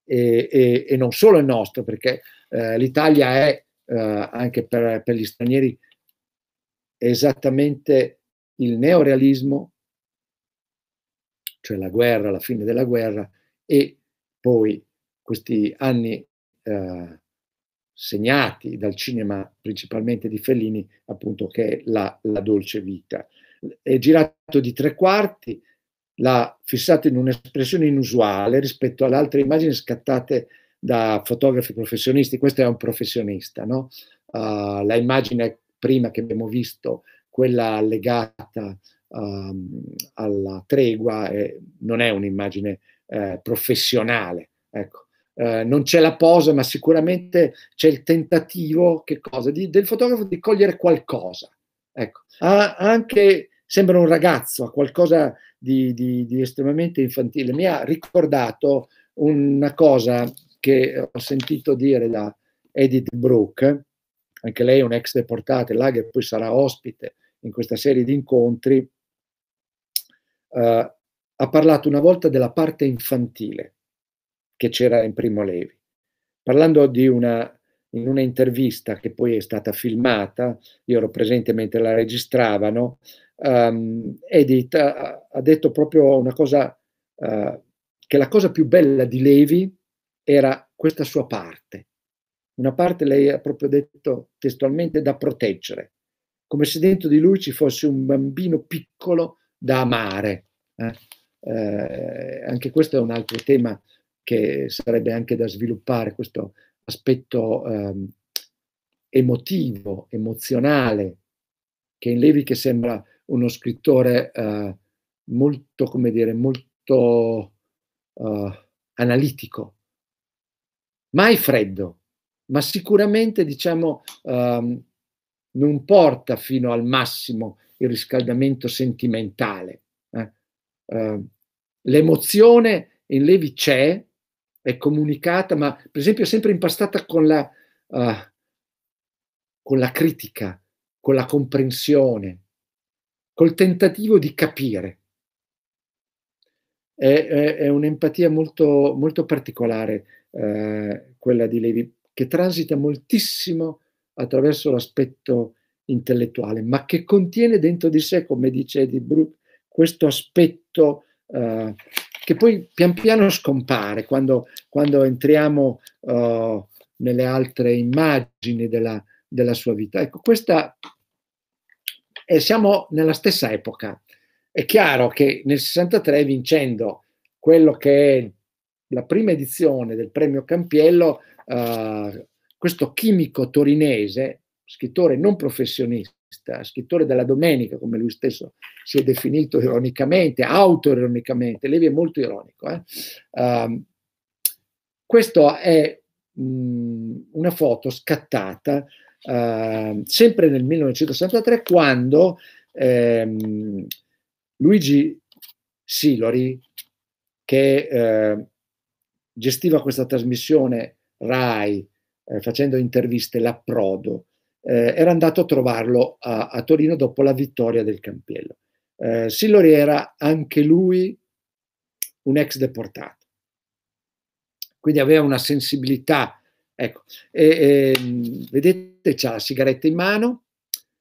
e, e, e non solo il nostro, perché eh, l'Italia è eh, anche per, per, gli stranieri esattamente il neorealismo, cioè la guerra, la fine della guerra, e poi questi anni eh, segnati dal cinema principalmente di Fellini, appunto che è la, la dolce vita. È girato di tre quarti, l'ha fissato in un'espressione inusuale rispetto alle altre immagini scattate da fotografi professionisti. Questo è un professionista, no? Uh, la immagine prima che abbiamo visto, quella legata um, alla tregua, eh, non è un'immagine eh, professionale. Ecco. Eh, non c'è la posa, ma sicuramente c'è il tentativo che cosa, di, del fotografo di cogliere qualcosa. Ecco. Ha ah, anche, sembra un ragazzo, ha qualcosa di, di, di estremamente infantile, mi ha ricordato una cosa che ho sentito dire da Edith Brooke, anche lei è ex deportata, là che poi sarà ospite in questa serie di incontri, eh, ha parlato una volta della parte infantile che c'era in Primo Levi, parlando di una in una intervista che poi è stata filmata, io ero presente mentre la registravano, um, Edith ha, ha, detto proprio una cosa, uh, che la cosa più bella di Levi era questa sua parte. Una parte, lei ha proprio detto testualmente, da proteggere, come se dentro di lui ci fosse un bambino piccolo da amare. Eh? Eh, anche questo è un altro tema che sarebbe anche da sviluppare, questo aspetto ehm, emotivo, emozionale, che in Levi che sembra uno scrittore eh, molto, come dire, molto eh, analitico, mai freddo, ma sicuramente diciamo ehm, non porta fino al massimo il riscaldamento sentimentale. Eh? Ehm, l'emozione in Levi c'è, è comunicata, ma per esempio è sempre impastata con la, uh, con la critica, con la comprensione, col tentativo di capire. È, è, è un'empatia molto, molto particolare eh, quella di Levi, che transita moltissimo attraverso l'aspetto intellettuale, ma che contiene dentro di sé, come dice Edith Brooke, questo aspetto eh, che poi pian piano scompare quando, quando entriamo uh, nelle altre immagini della, della sua vita. Ecco, questa eh, siamo nella stessa epoca. È chiaro che nel 63, vincendo quello che è la prima edizione del premio Campiello, eh, questo chimico torinese, scrittore non professionista, scrittore della domenica, come lui stesso si è definito ironicamente, autoironicamente, Levi è molto ironico. Eh? Um, ehm, questa è mh, mhmm, una foto scattata uh, sempre nel 1963 quando ehm, Luigi Silori, che eh, gestiva questa trasmissione RAI eh, facendo interviste, l'approdo, eh, era andato a trovarlo a, a, Torino dopo la vittoria del Campiello. Eh, Sillori era anche lui un ex deportato, quindi aveva una sensibilità. Ecco, e, e, ehm, vedete, c'ha la sigaretta in mano,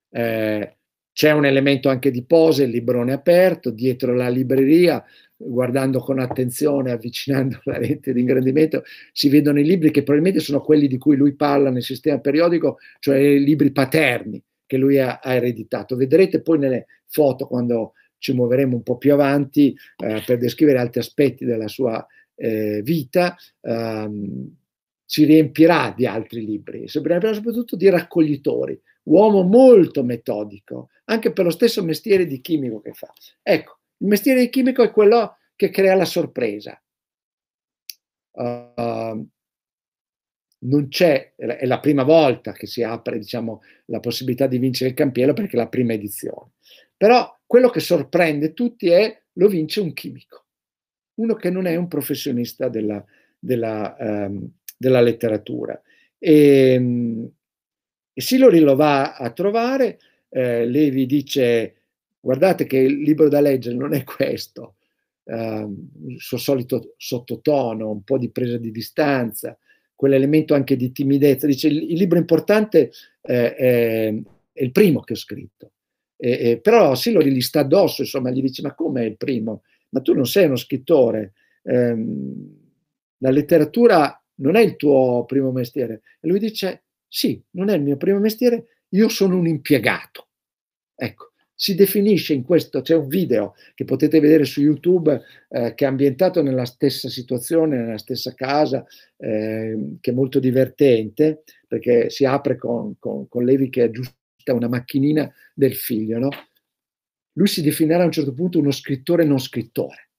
eh, c'è un elemento anche di pose, il librone aperto, dietro la libreria, guardando con attenzione, avvicinando la rete di ingrandimento, si vedono i libri che probabilmente sono quelli di cui lui parla nel sistema periodico, cioè i libri paterni che lui ha, ha ereditato. Vedrete poi nelle foto quando ci muoveremo un po' più avanti eh, per descrivere altri aspetti della sua eh, vita, ehm, ci riempirà di altri libri, soprattutto di raccoglitori, uomo molto metodico, anche per lo stesso mestiere di chimico che fa. Ecco, il mestiere di chimico è quello che crea la sorpresa. Uh, non c'è, è la prima volta che si apre diciamo, la possibilità di vincere il campiello perché è la prima edizione. Però quello che sorprende tutti è lo vince un chimico, uno che non è un professionista della, della, um, della letteratura. Ehm, e, e Silori lo va a trovare eh, Levi dice guardate che il libro da leggere non è questo, eh, il suo solito sottotono, un po' di presa di distanza, quell'elemento anche di timidezza. Dice il, il libro importante eh, è, è, il primo che ho scritto, eh, però Silori gli sta addosso, insomma, gli dice ma come è il primo? Ma tu non sei uno scrittore, ehm, la letteratura non è il tuo primo mestiere. E lui dice sì, non è il mio primo mestiere, io sono un impiegato. Ecco, si definisce in questo, c'è un video che potete vedere su YouTube eh, che è ambientato nella stessa situazione, nella stessa casa, eh, che è molto divertente perché si apre con, con, con Levi che è giusta una macchinina del figlio. No? Lui si definirà a un certo punto uno scrittore non scrittore.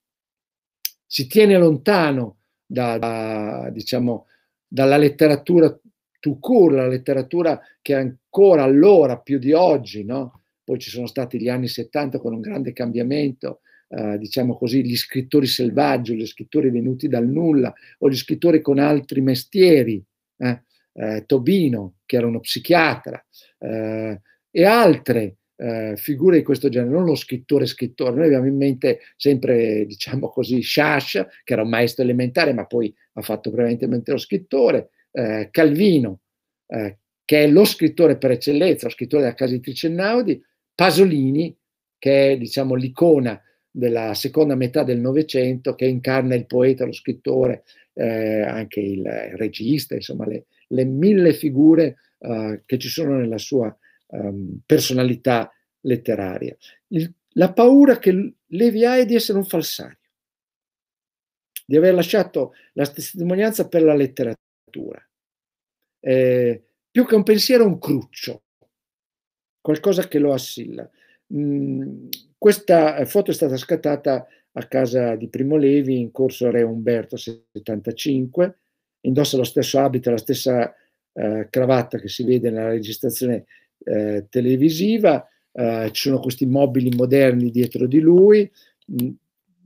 Si tiene lontano da, da, diciamo, dalla letteratura to court, la letteratura che ancora allora più di oggi, no? poi ci sono stati gli anni 70 con un grande cambiamento, eh, diciamo così, gli scrittori selvaggi, gli scrittori venuti dal nulla o gli scrittori con altri mestieri, eh, eh, Tobino che era uno psichiatra eh, e altre eh, figure di questo genere, non lo scrittore scrittore, noi abbiamo in mente sempre, diciamo così, Shash che era un maestro elementare ma poi ha fatto prevalentemente lo scrittore, eh, Calvino che è lo scrittore per eccellenza, lo scrittore della casa editrice Naudi, Pasolini, che è diciamo, l'icona della seconda metà del Novecento, che incarna il poeta, lo scrittore, eh, anche il, regista, insomma le, le mille figure eh, che ci sono nella sua ehm, personalità letteraria. Il, la paura che Levi ha è di essere un falsario, di aver lasciato la testimonianza per la letteratura. Eh, più che un pensiero, un cruccio, qualcosa che lo assilla. Mm, questa eh, foto è stata scattata a casa di Primo Levi in corso Re Umberto 75, indossa lo stesso abito, la stessa eh, cravatta che si vede nella registrazione eh, televisiva, eh, ci sono questi mobili moderni dietro di lui, mm,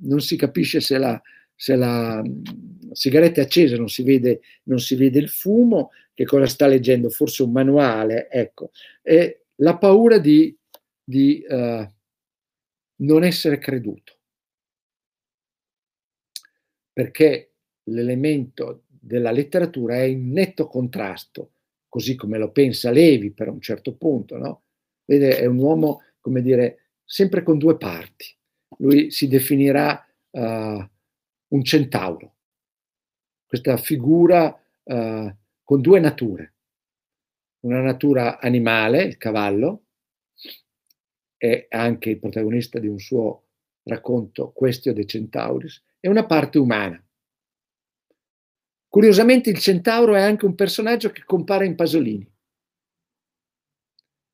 non si capisce se la, se la mm, sigaretta è accesa, non si, vede, non si vede il fumo, che cosa sta leggendo, forse un manuale, ecco. E la paura di, di uh, non essere creduto, perché l'elemento della letteratura è in netto contrasto, così come lo pensa Levi per un certo punto, no? Vede, è un uomo, come dire, sempre con due parti. Lui si definirà uh, un centauro, questa figura uh, con due nature una natura animale, il cavallo, è anche il protagonista di un suo racconto, Questio de Centauris, e una parte umana. Curiosamente il centauro è anche un personaggio che compare in Pasolini.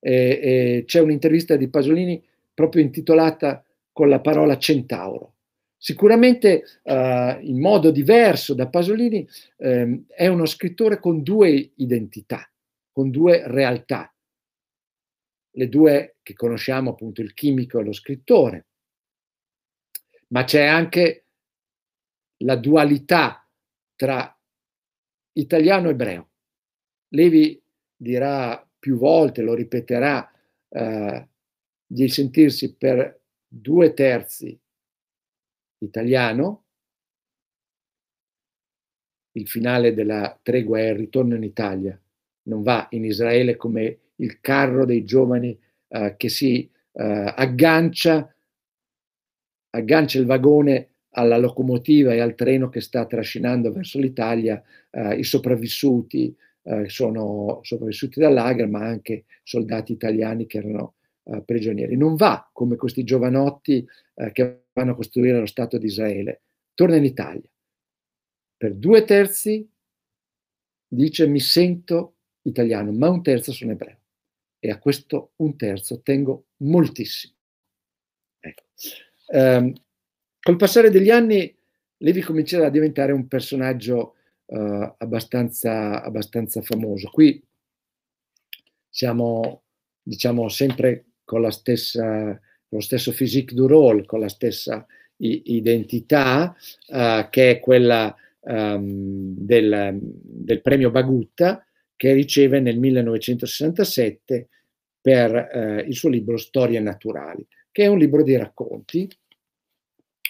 E, e c'è un'intervista di Pasolini proprio intitolata con la parola centauro. Sicuramente eh, in modo diverso da Pasolini eh, è uno scrittore con due identità con due realtà, le due che conosciamo appunto il chimico e lo scrittore, ma c'è anche la dualità tra italiano e ebreo. Levi dirà più volte, lo ripeterà, eh, di sentirsi per due terzi italiano, il finale della tregua è il ritorno in Italia non va in Israele come il carro dei giovani eh, che si eh, aggancia, aggancia il vagone alla locomotiva e al treno che sta trascinando verso l'Italia eh, i sopravvissuti, eh, sono sopravvissuti dall'Agra, ma anche soldati italiani che erano eh, prigionieri. Non va come questi giovanotti eh, che vanno a costruire lo Stato di Israele, torna in Italia. Per due terzi dice mi sento italiano, ma un terzo sono ebreo. E a questo un terzo tengo moltissimo. Ecco. Um, col passare degli anni Levi comincerà a diventare un personaggio uh, abbastanza, abbastanza famoso. Qui siamo, diciamo, sempre con la stessa, lo stesso physique du rôle, con la stessa i- identità, uh, che è quella um, del, del, premio Bagutta, che riceve nel 1967 per eh, il suo libro Storie Naturali, che è un libro di racconti,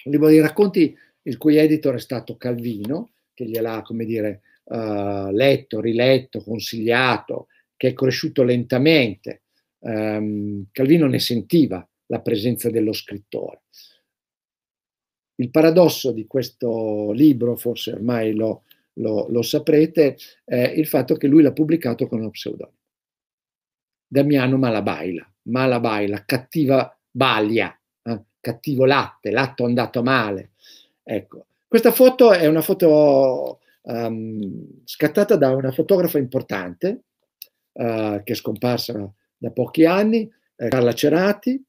un libro di racconti il cui editor è stato Calvino, che gliel'ha, come dire, eh, letto, riletto, consigliato, che è cresciuto lentamente. Um, Calvino ne sentiva la presenza dello scrittore. Il paradosso di questo libro, forse ormai lo lo, lo saprete, eh, il fatto che lui l'ha pubblicato con uno pseudonimo. Damiano Malabaila, Malabaila, cattiva baglia, eh, cattivo latte, latte andato male. Ecco, questa foto è una foto um, scattata da una fotografa importante uh, che è scomparsa da pochi anni, eh, Carla Cerati,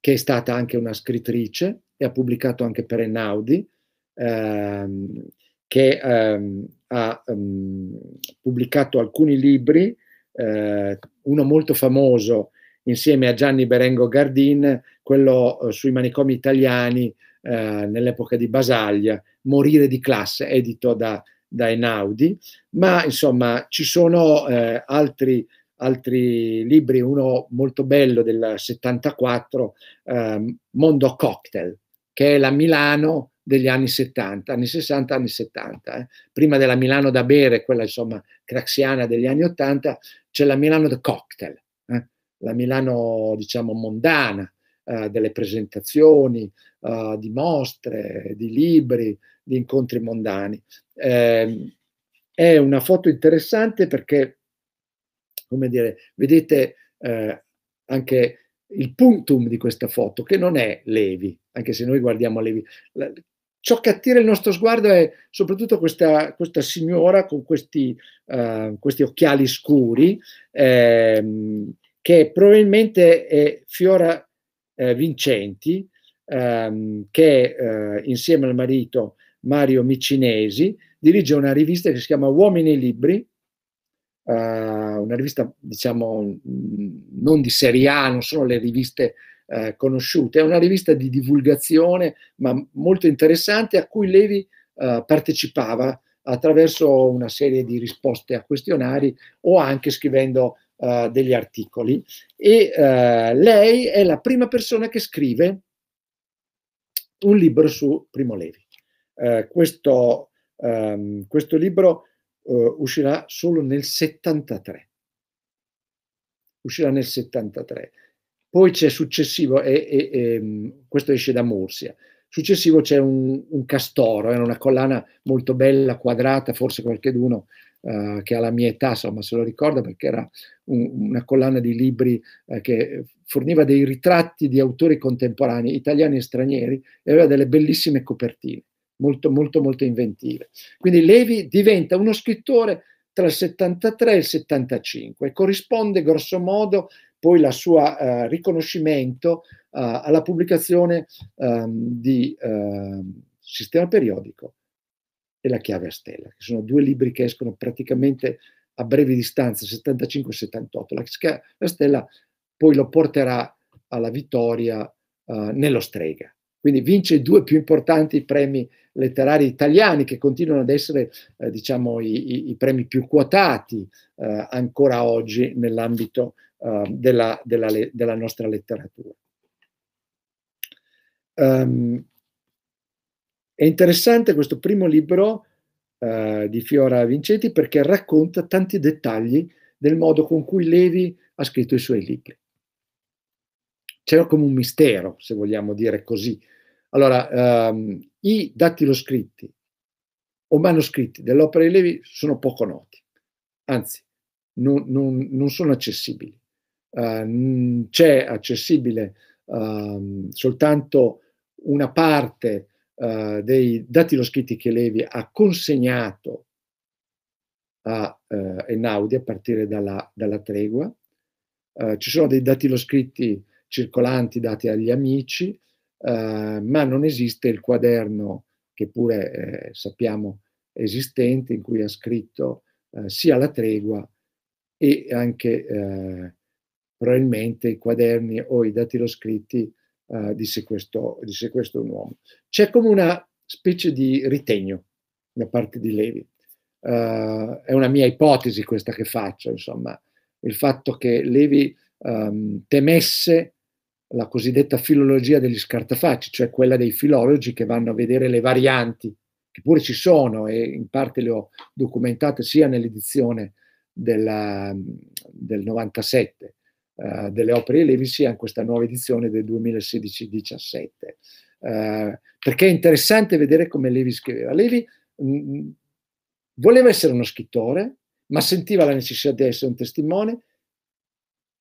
che è stata anche una scrittrice e ha pubblicato anche per Enaudi. Ehm, che ehm, ha ehm, pubblicato alcuni libri, eh, uno molto famoso insieme a Gianni Berengo Gardin, quello eh, sui manicomi italiani eh, nell'epoca di Basaglia, Morire di classe, edito da, da Einaudi, ma insomma ci sono eh, altri, altri, libri, uno molto bello del 74, ehm, Mondo Cocktail, che è la Milano degli anni 70, anni 60, anni 70. Eh. Prima della Milano da bere, quella insomma craxiana degli anni 80, c'è la Milano da cocktail, eh. la Milano diciamo mondana, eh, delle presentazioni, eh, di mostre, di libri, di incontri mondani. Ehm, è una foto interessante perché, come dire, vedete eh, anche il puntum di questa foto, che non è Levi, anche se noi guardiamo Levi ciò che attira il nostro sguardo è soprattutto questa, questa signora con questi, uh, questi occhiali scuri, ehm, che probabilmente è Fiora eh, Vincenti, ehm, che eh, insieme al marito Mario Micinesi dirige una rivista che si chiama Uomini e Libri, eh, una rivista diciamo mm, non di serie A, non sono le riviste eh, conosciute. È una rivista di divulgazione, ma molto interessante, a cui Levi eh, partecipava attraverso una serie di risposte a questionari o anche scrivendo eh, degli articoli. E eh, lei è la prima persona che scrive un libro su Primo Levi. Eh, questo, ehm, questo, libro eh, uscirà solo nel 73. Uscirà nel 73 poi c'è successivo, e, e, e ehm, questo esce da Mursia, successivo c'è un, un castoro, era una collana molto bella, quadrata, forse qualcheduno Uh, che la mia età insomma, se lo ricorda perché era un, una collana di libri uh, che forniva dei ritratti di autori contemporanei, italiani e stranieri, e aveva delle bellissime copertine, molto, molto, molto inventive. Quindi Levi diventa uno scrittore tra il 73 e il 75 e corrisponde grossomodo poi il suo eh, riconoscimento eh, alla pubblicazione ehm, di ehm, Sistema Periodico e La Chiave a Stella, che sono due libri che escono praticamente a breve distanza, 75 78. La, Chiave a Stella poi lo porterà alla vittoria eh, nello Strega quindi vince i due più importanti premi letterari italiani che continuano ad essere eh, diciamo, i, i, i, premi più quotati eh, ancora oggi nell'ambito eh, della, della, della, nostra letteratura. Um, è interessante questo primo libro eh, di Fiora Vincenti perché racconta tanti dettagli del modo con cui Levi ha scritto i suoi libri c'era come un mistero, se vogliamo dire così. Allora, ehm, i dattiloscritti o manoscritti dell'opera di Levi sono poco noti, anzi, non, non, non sono accessibili. Uh, c'è accessibile uh, soltanto una parte uh, dei dattiloscritti che Levi ha consegnato a Enaudi eh, a partire dalla, dalla tregua. ci sono dei dattiloscritti circolanti dati agli amici, eh, ma non esiste il quaderno che pure eh, sappiamo esistente in cui ha scritto eh, sia la tregua e anche eh, probabilmente i quaderni o i dati lo datiloscritti eh, di, sequestro, di sequestro un uomo. C'è come una specie di ritegno da parte di Levi. Eh, è una mia ipotesi questa che faccio, insomma, il fatto che Levi ehm, temesse la cosiddetta filologia degli scartafacci, cioè quella dei filologi che vanno a vedere le varianti, che pure ci sono e in parte le ho documentate sia nell'edizione della, del 97 uh, eh, delle opere di Levi, sia in questa nuova edizione del 2016-17. Uh, eh, perché è interessante vedere come Levi scriveva. Levi mh, mm, mm, voleva essere uno scrittore, ma sentiva la necessità di essere un testimone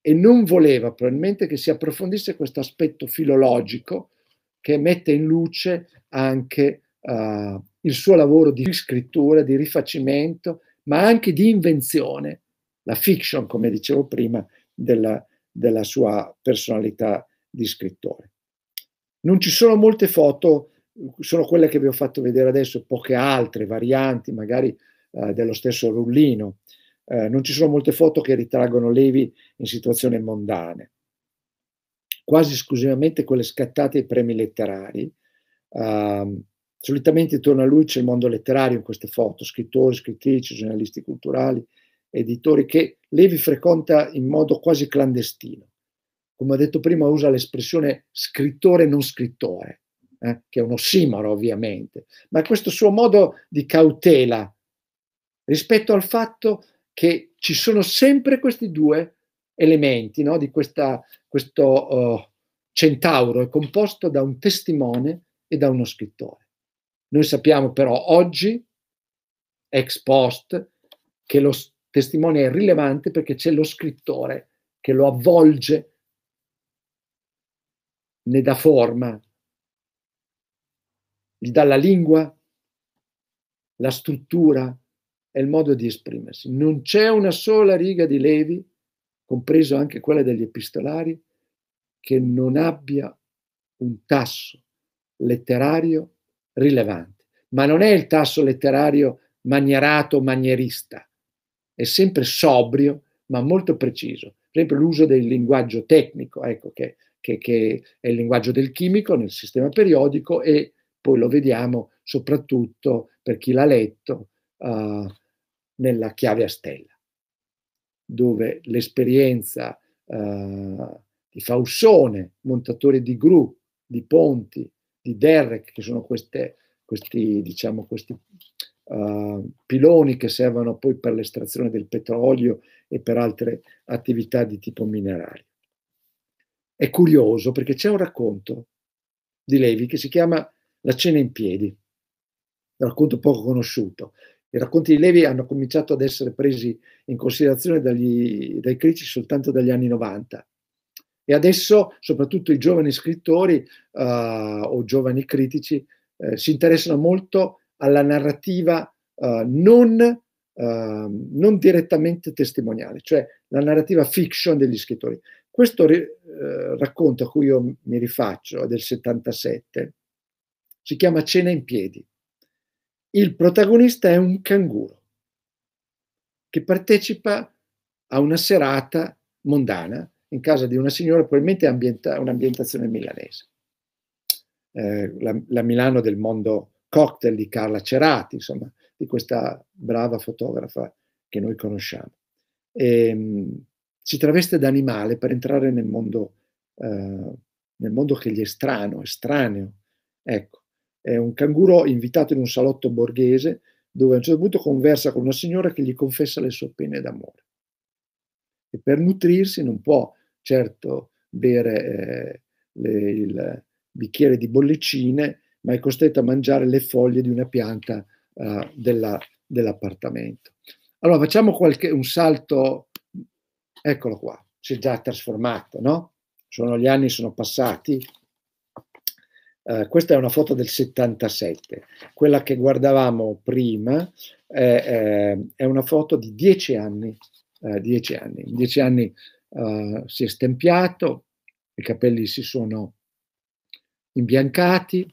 e non voleva probabilmente che si approfondisse questo aspetto filologico che mette in luce anche uh, il suo lavoro di scrittura, di rifacimento, ma anche di invenzione, la fiction, come dicevo prima, della, della sua personalità di scrittore. Non ci sono molte foto, sono quelle che vi ho fatto vedere adesso, poche altre varianti, magari eh, dello stesso rullino, eh, non ci sono molte foto che ritraggono Levi in situazioni mondane. Quasi esclusivamente quelle scattate ai premi letterari. Uh, solitamente intorno a lui c'è il mondo letterario in queste foto, scrittori, scrittrici, giornalisti culturali, editori che Levi frequenta in modo quasi clandestino. Come ho detto prima, usa l'espressione scrittore non scrittore, eh, che è un ossimoro ovviamente, ma questo suo modo di cautela rispetto al fatto che che ci sono sempre questi due elementi no? di questa, questo uh, centauro, è composto da un testimone e da uno scrittore. Noi sappiamo però oggi, ex post, che lo testimone è rilevante perché c'è lo scrittore che lo avvolge, ne dà forma, gli dà la lingua, la struttura, è il modo di esprimersi. Non c'è una sola riga di Levi, compreso anche quella degli epistolari, che non abbia un tasso letterario rilevante. Ma non è il tasso letterario manierato, manierista, è sempre sobrio, ma molto preciso. Per esempio l'uso del linguaggio tecnico, ecco, che, che, che è il linguaggio del chimico nel sistema periodico e poi lo vediamo soprattutto per chi l'ha letto, Uh, nella chiave a stella, dove l'esperienza eh, di Faussone, montatore di gru, di ponti, di derrick, che sono queste, questi, diciamo, questi uh, piloni che servono poi per l'estrazione del petrolio e per altre attività di tipo minerario. È curioso perché c'è un racconto di Levi che si chiama La cena in piedi, un racconto poco conosciuto, i racconti di Levi hanno cominciato ad essere presi in considerazione dagli, dai critici soltanto dagli anni 90 e adesso soprattutto i giovani scrittori eh, o giovani critici eh, si interessano molto alla narrativa eh, non, ehm, non, direttamente testimoniale, cioè la narrativa fiction degli scrittori. Questo eh, racconto a cui io mi rifaccio è del 77, si chiama Cena in piedi il protagonista è un canguro che partecipa a una serata mondana in casa di una signora, probabilmente ambienta, un'ambientazione milanese. Eh, la, la, Milano del mondo cocktail di Carla Cerati, insomma, di questa brava fotografa che noi conosciamo. E, ehm, si traveste da animale per entrare nel mondo, eh, nel mondo che gli è strano, estraneo. Ecco, è un canguro invitato in un salotto borghese dove a un certo punto conversa con una signora che gli confessa le sue pene d'amore. E per nutrirsi non può certo bere eh, le, il bicchiere di bollicine, ma è costretto a mangiare le foglie di una pianta eh, della, dell'appartamento. Allora facciamo qualche, un salto, eccolo qua, si è già trasformato, no? Sono, gli anni sono passati, eh, questa è una foto del 77, quella che guardavamo prima eh, eh, è una foto di dieci anni, eh, dieci anni. In dieci anni si è stempiato, i capelli si sono imbiancati,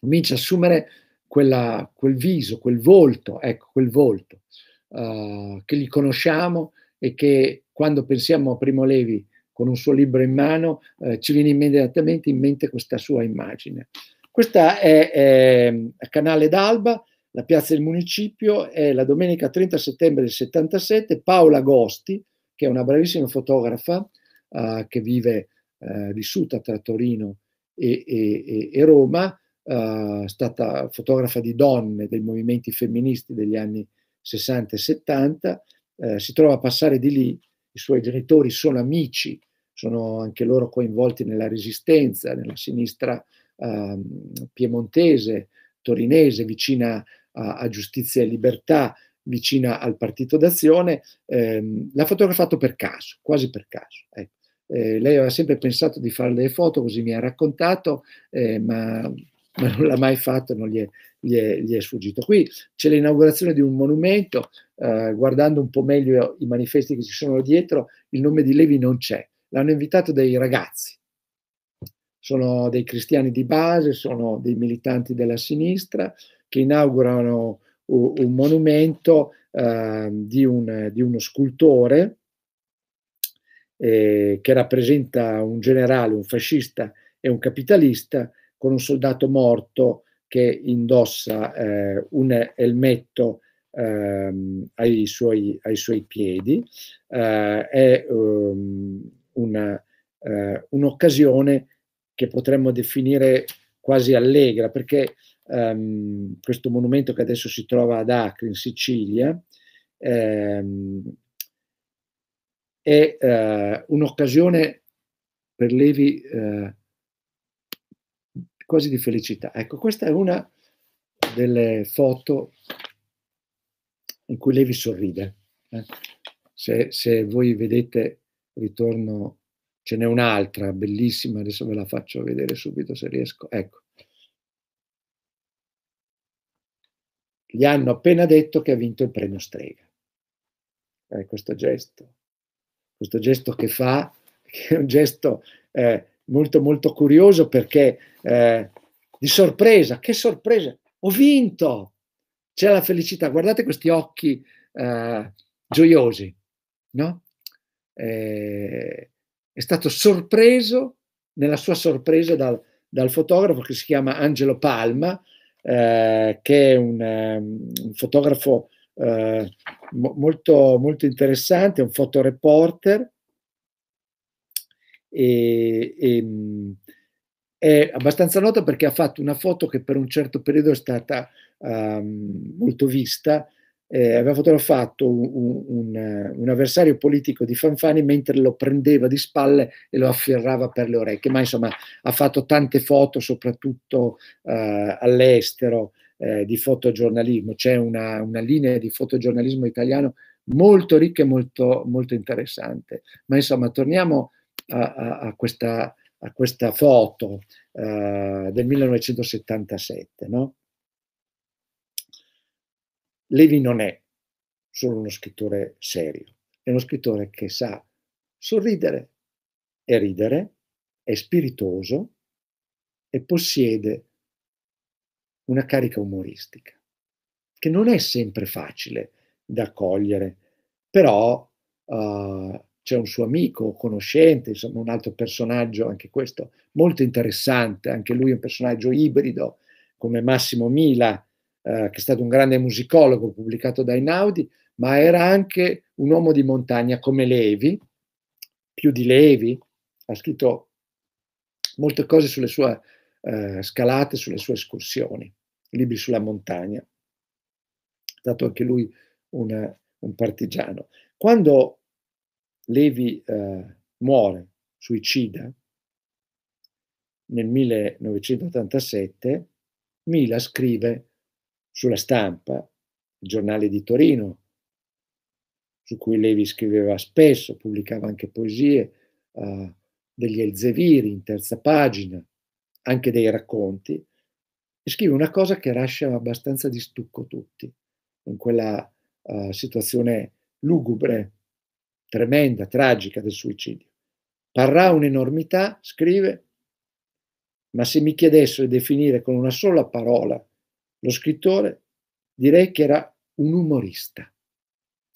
comincia a assumere quella, quel viso, quel volto, ecco, quel volto uh, che gli conosciamo e che quando pensiamo a Primo Levi con un suo libro in mano, eh, ci viene immediatamente in mente questa sua immagine. Questa è, è Canale d'Alba, la piazza del municipio, è la domenica 30 settembre del 77, Paola Agosti, che è una bravissima fotografa eh, che vive, eh, vissuta tra Torino e, e, e Roma, eh, è stata fotografa di donne dei movimenti femministi degli anni 60 e 70, eh, si trova a passare di lì, i suoi genitori sono amici sono anche loro coinvolti nella resistenza, nella sinistra eh, piemontese, torinese, vicina a, a, Giustizia e Libertà, vicina al Partito d'Azione, ehm, l'ha fotografato per caso, quasi per caso. Ecco. Eh, lei aveva sempre pensato di fare le foto, così mi ha raccontato, eh, ma, ma, non l'ha mai fatto, non gli è, gli, è, gli è, sfuggito. Qui c'è l'inaugurazione di un monumento, eh, guardando un po' meglio i manifesti che ci sono dietro, il nome di Levi non c'è, l'hanno invitato dei ragazzi. Sono dei cristiani di base, sono dei militanti della sinistra che inaugurano un, monumento eh, di, un, di, uno scultore eh, che rappresenta un generale, un fascista e un capitalista con un soldato morto che indossa eh, un elmetto ehm, ai, suoi, ai, suoi, piedi. Eh, è um, ehm, una, eh, un'occasione che potremmo definire quasi allegra, perché ehm, questo monumento che adesso si trova ad Acre, in Sicilia, ehm, è eh, un'occasione per Levi eh, quasi di felicità. Ecco, questa è una delle foto in cui Levi sorride. Eh. Se, se, voi vedete ritorno, ce n'è un'altra bellissima, adesso ve la faccio vedere subito se riesco. Ecco. Gli hanno appena detto che ha vinto il premio Strega. Eh, questo gesto, questo gesto che fa, che è un gesto eh, molto molto curioso perché eh, di sorpresa, che sorpresa, ho vinto! C'è la felicità, guardate questi occhi eh, gioiosi, no? eh, è stato sorpreso nella sua sorpresa dal, dal, fotografo che si chiama Angelo Palma, eh, che è un, ehm, un fotografo eh, molto, molto interessante, un fotoreporter. E, e, mm, è abbastanza noto perché ha fatto una foto che per un certo periodo è stata um, molto vista, eh, aveva fotografato un, un, eh, un, avversario politico di Fanfani mentre lo prendeva di spalle e lo afferrava per le orecchie, ma insomma ha fatto tante foto, soprattutto eh, all'estero, eh, di fotogiornalismo. C'è una, una, linea di fotogiornalismo italiano molto ricca e molto, molto interessante. Ma insomma, torniamo a, a, a, questa, a questa, foto eh, del 1977. No? Levi non è solo uno scrittore serio, è uno scrittore che sa sorridere e ridere, è spiritoso e possiede una carica umoristica, che non è sempre facile da cogliere, però uh, c'è un suo amico, conoscente, insomma un altro personaggio, anche questo molto interessante, anche lui è un personaggio ibrido, come Massimo Mila, eh, che è stato un grande musicologo pubblicato da Einaudi, ma era anche un uomo di montagna come Levi, più di Levi, ha scritto molte cose sulle sue eh, scalate, sulle sue escursioni, libri sulla montagna. È stato anche lui un, un partigiano. Quando Levi eh, muore, suicida, nel 1987, Mila scrive sulla stampa, il giornale di Torino, su cui Levi scriveva spesso, pubblicava anche poesie, eh, degli Elzeviri in terza pagina, anche dei racconti, e scrive una cosa che lascia abbastanza di stucco tutti, in quella eh, situazione lugubre, tremenda, tragica del suicidio. Parrà un'enormità, scrive, ma se mi chiedessero di definire con una sola parola lo scrittore direi che era un umorista.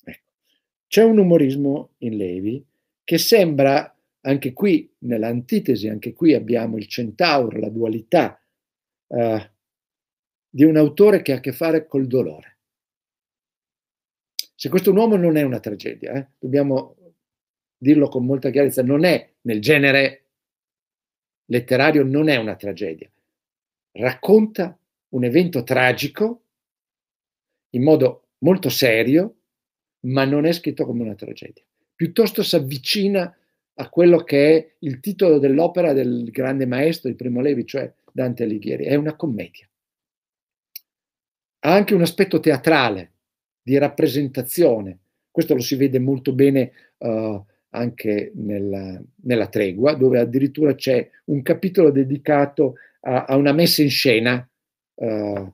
Ecco. C'è un umorismo in Levi che sembra, anche qui nell'antitesi, anche qui abbiamo il centauro, la dualità, eh, di un autore che ha a che fare col dolore. Se questo uomo non è una tragedia, eh, dobbiamo dirlo con molta chiarezza, non è nel genere letterario, non è una tragedia, racconta un evento tragico in modo molto serio, ma non è scritto come una tragedia. Piuttosto si avvicina a quello che è il titolo dell'opera del grande maestro di Primo Levi, cioè Dante Alighieri. È una commedia. Ha anche un aspetto teatrale, di rappresentazione. Questo lo si vede molto bene uh, anche nella, nella, tregua, dove addirittura c'è un capitolo dedicato a, a una messa in scena eh,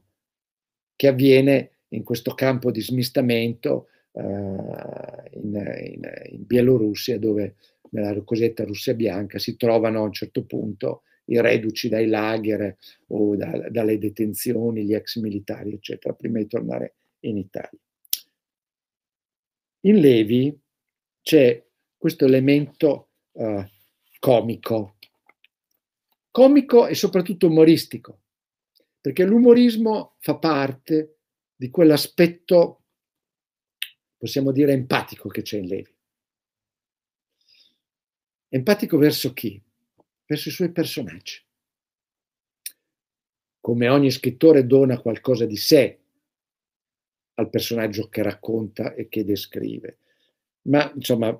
che avviene in questo campo di smistamento eh, in, in, in, Bielorussia, dove nella cosiddetta Russia bianca si trovano a un certo punto i reduci dai lager o da, dalle detenzioni, gli ex militari, eccetera, prima di tornare in Italia. In Levi c'è questo elemento eh, comico, comico e soprattutto umoristico, perché l'umorismo fa parte di quell'aspetto, possiamo dire, empatico che c'è in Levi. Empatico verso chi? Verso i suoi personaggi. Come ogni scrittore dona qualcosa di sé al personaggio che racconta e che descrive. Ma insomma,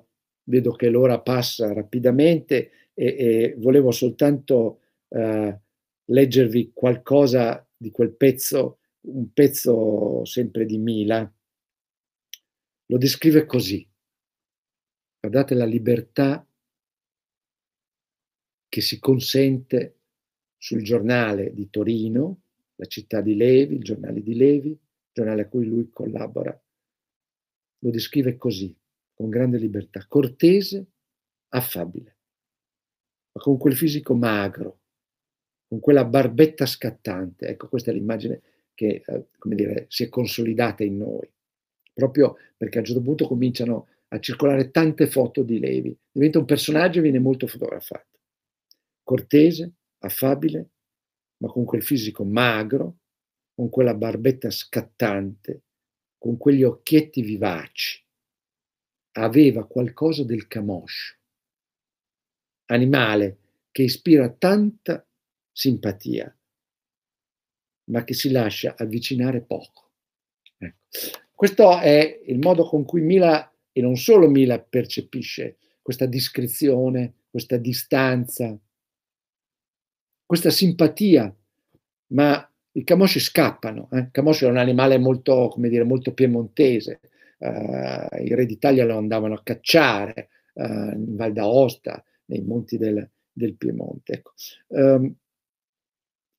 vedo che l'ora passa rapidamente e, e volevo soltanto eh, leggervi qualcosa di quel pezzo, un pezzo sempre di Mila, lo descrive così. Guardate la libertà che si consente sul giornale di Torino, la città di Levi, il giornale di Levi, il giornale a cui lui collabora. Lo descrive così, con grande libertà, cortese, affabile, ma con quel fisico magro, con quella barbetta scattante. Ecco, questa è l'immagine che, eh, come dire, si è consolidata in noi, proprio perché a un certo punto cominciano a circolare tante foto di Levi. Diventa un personaggio e viene molto fotografato. Cortese, affabile, ma con quel fisico magro, con quella barbetta scattante, con quegli occhietti vivaci. Aveva qualcosa del camoscio, animale che ispira tanta simpatia, ma che si lascia avvicinare poco. Ecco. Questo è il modo con cui Mila, e non solo Mila, percepisce questa discrezione, questa distanza, questa simpatia, ma i camosci scappano. Eh? Il camoscio è un animale molto, come dire, molto piemontese, uh, i re d'Italia lo andavano a cacciare uh, in Val d'Aosta, nei monti del, del Piemonte. Ecco. Um,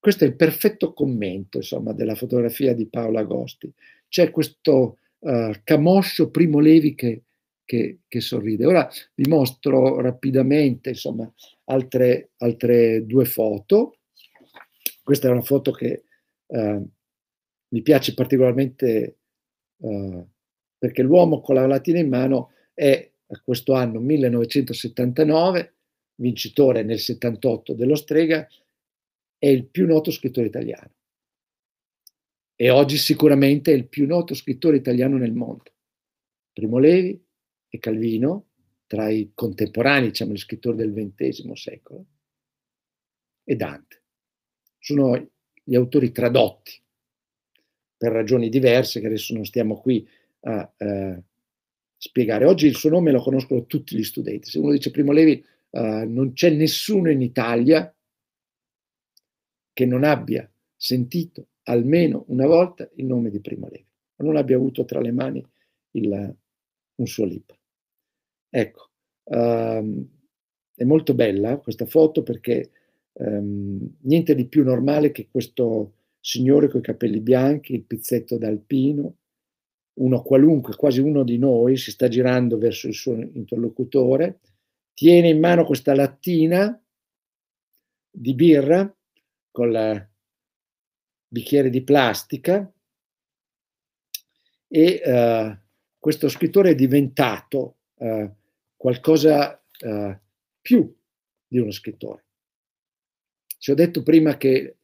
questo è il perfetto commento insomma, della fotografia di Paolo Agosti. C'è questo uh, camoscio primo Levi che, che, che, sorride. Ora vi mostro rapidamente insomma, altre, altre due foto. Questa è una foto che uh, mi piace particolarmente uh, perché l'uomo con la latina in mano è a questo anno 1979, vincitore nel 78 dello Strega, è il più noto scrittore italiano e oggi sicuramente è il più noto scrittore italiano nel mondo. Primo Levi e Calvino, tra i contemporanei, diciamo, gli scrittori del XX secolo, e Dante. Sono gli autori tradotti per ragioni diverse che adesso non stiamo qui a eh, spiegare. Oggi il suo nome lo conoscono tutti gli studenti. Se uno dice Primo Levi, eh, non c'è nessuno in Italia che non abbia sentito almeno una volta il nome di Primo Levi, o non abbia avuto tra le mani il, un suo libro. Ecco, um, è molto bella questa foto perché um, niente di più normale che questo signore con i capelli bianchi, il pizzetto d'alpino, uno qualunque, quasi uno di noi, si sta girando verso il suo interlocutore, tiene in mano questa lattina di birra col bicchiere di plastica e eh, questo scrittore è diventato eh, qualcosa eh, più di uno scrittore. Ci ho detto prima che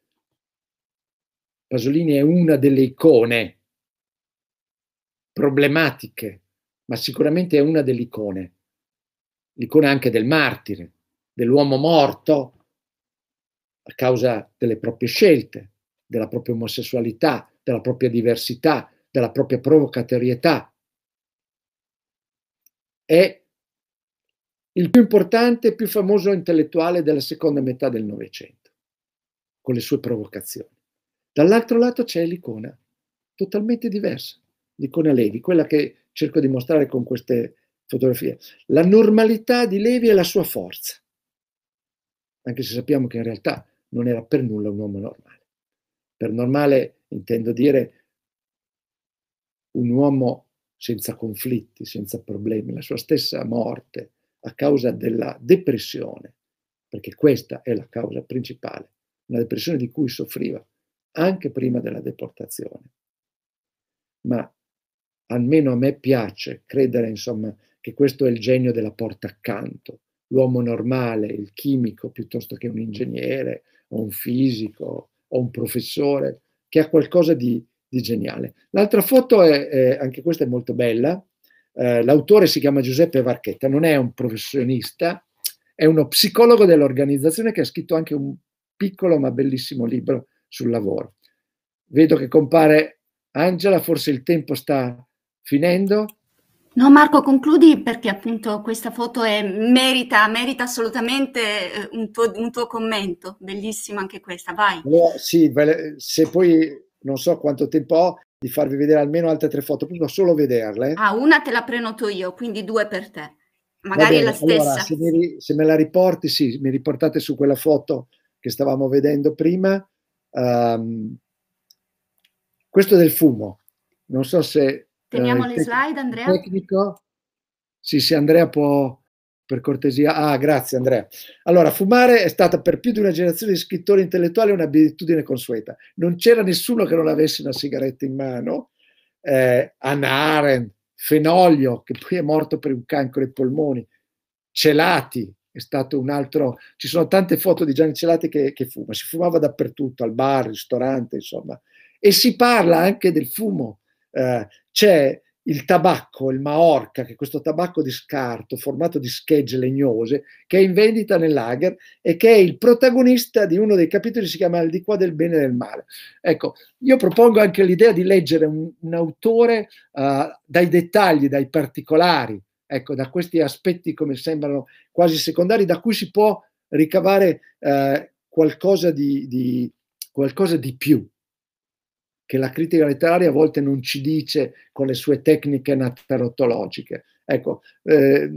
Pasolini è una delle icone problematiche, ma sicuramente è una delle icone, l'icona anche del martire, dell'uomo morto a causa delle proprie scelte, della propria omosessualità, della propria diversità, della propria provocatorietà. È il più importante e più famoso intellettuale della seconda metà del Novecento, con le sue provocazioni. Dall'altro lato c'è l'icona totalmente diversa, l'icona Levi, quella che cerco di mostrare con queste fotografie. La normalità di Levi è la sua forza, anche se sappiamo che in realtà non era per nulla un uomo normale. Per normale intendo dire un uomo senza conflitti, senza problemi. La sua stessa morte a causa della depressione, perché questa è la causa principale, una depressione di cui soffriva anche prima della deportazione. Ma almeno a me piace credere, insomma, che questo è il genio della porta accanto, l'uomo normale, il chimico piuttosto che un ingegnere, o un fisico o un professore che ha qualcosa di, di geniale. L'altra foto è, è, anche questa è molto bella, eh, l'autore si chiama Giuseppe Varchetta, non è un professionista, è uno psicologo dell'organizzazione che ha scritto anche un piccolo ma bellissimo libro sul lavoro. Vedo che compare Angela, forse il tempo sta finendo, No Marco, concludi perché appunto questa foto è, merita, merita assolutamente eh, un tuo, un tuo, commento, bellissima anche questa, vai. No, sì, se poi non so quanto tempo ho di farvi vedere almeno altre tre foto, prima solo vederle. Ah, una te la prenoto io, quindi due per te, magari bene, la stessa. Allora, se, mi, se, me la riporti, sì, mi riportate su quella foto che stavamo vedendo prima. Um, questo del fumo, non so se Teniamo eh, le slide, Andrea. Tecnico. Sì, sì, Andrea può per cortesia. Ah, grazie Andrea. Allora, fumare è stata per più di una generazione di scrittori intellettuali un'abitudine consueta. Non c'era nessuno che non avesse una sigaretta in mano. Eh, Anna Arendt, Fenoglio, che poi è morto per un cancro ai polmoni, Celati, è stato un altro... Ci sono tante foto di Gianni Celati che, che fuma, si fumava dappertutto, al bar, al ristorante, insomma. E si parla anche del fumo. Eh, c'è il tabacco, il Maorca, che è questo tabacco di scarto formato di schegge legnose, che è in vendita nell'Ager e che è il protagonista di uno dei capitoli che si chiama Al di qua del bene e del male. Ecco, io propongo anche l'idea di leggere un, un autore uh, dai dettagli, dai particolari, ecco, da questi aspetti come sembrano quasi secondari, da cui si può ricavare uh, qualcosa, di, di, qualcosa di più che la critica letteraria a volte non ci dice con le sue tecniche natarottologiche. Ecco, eh,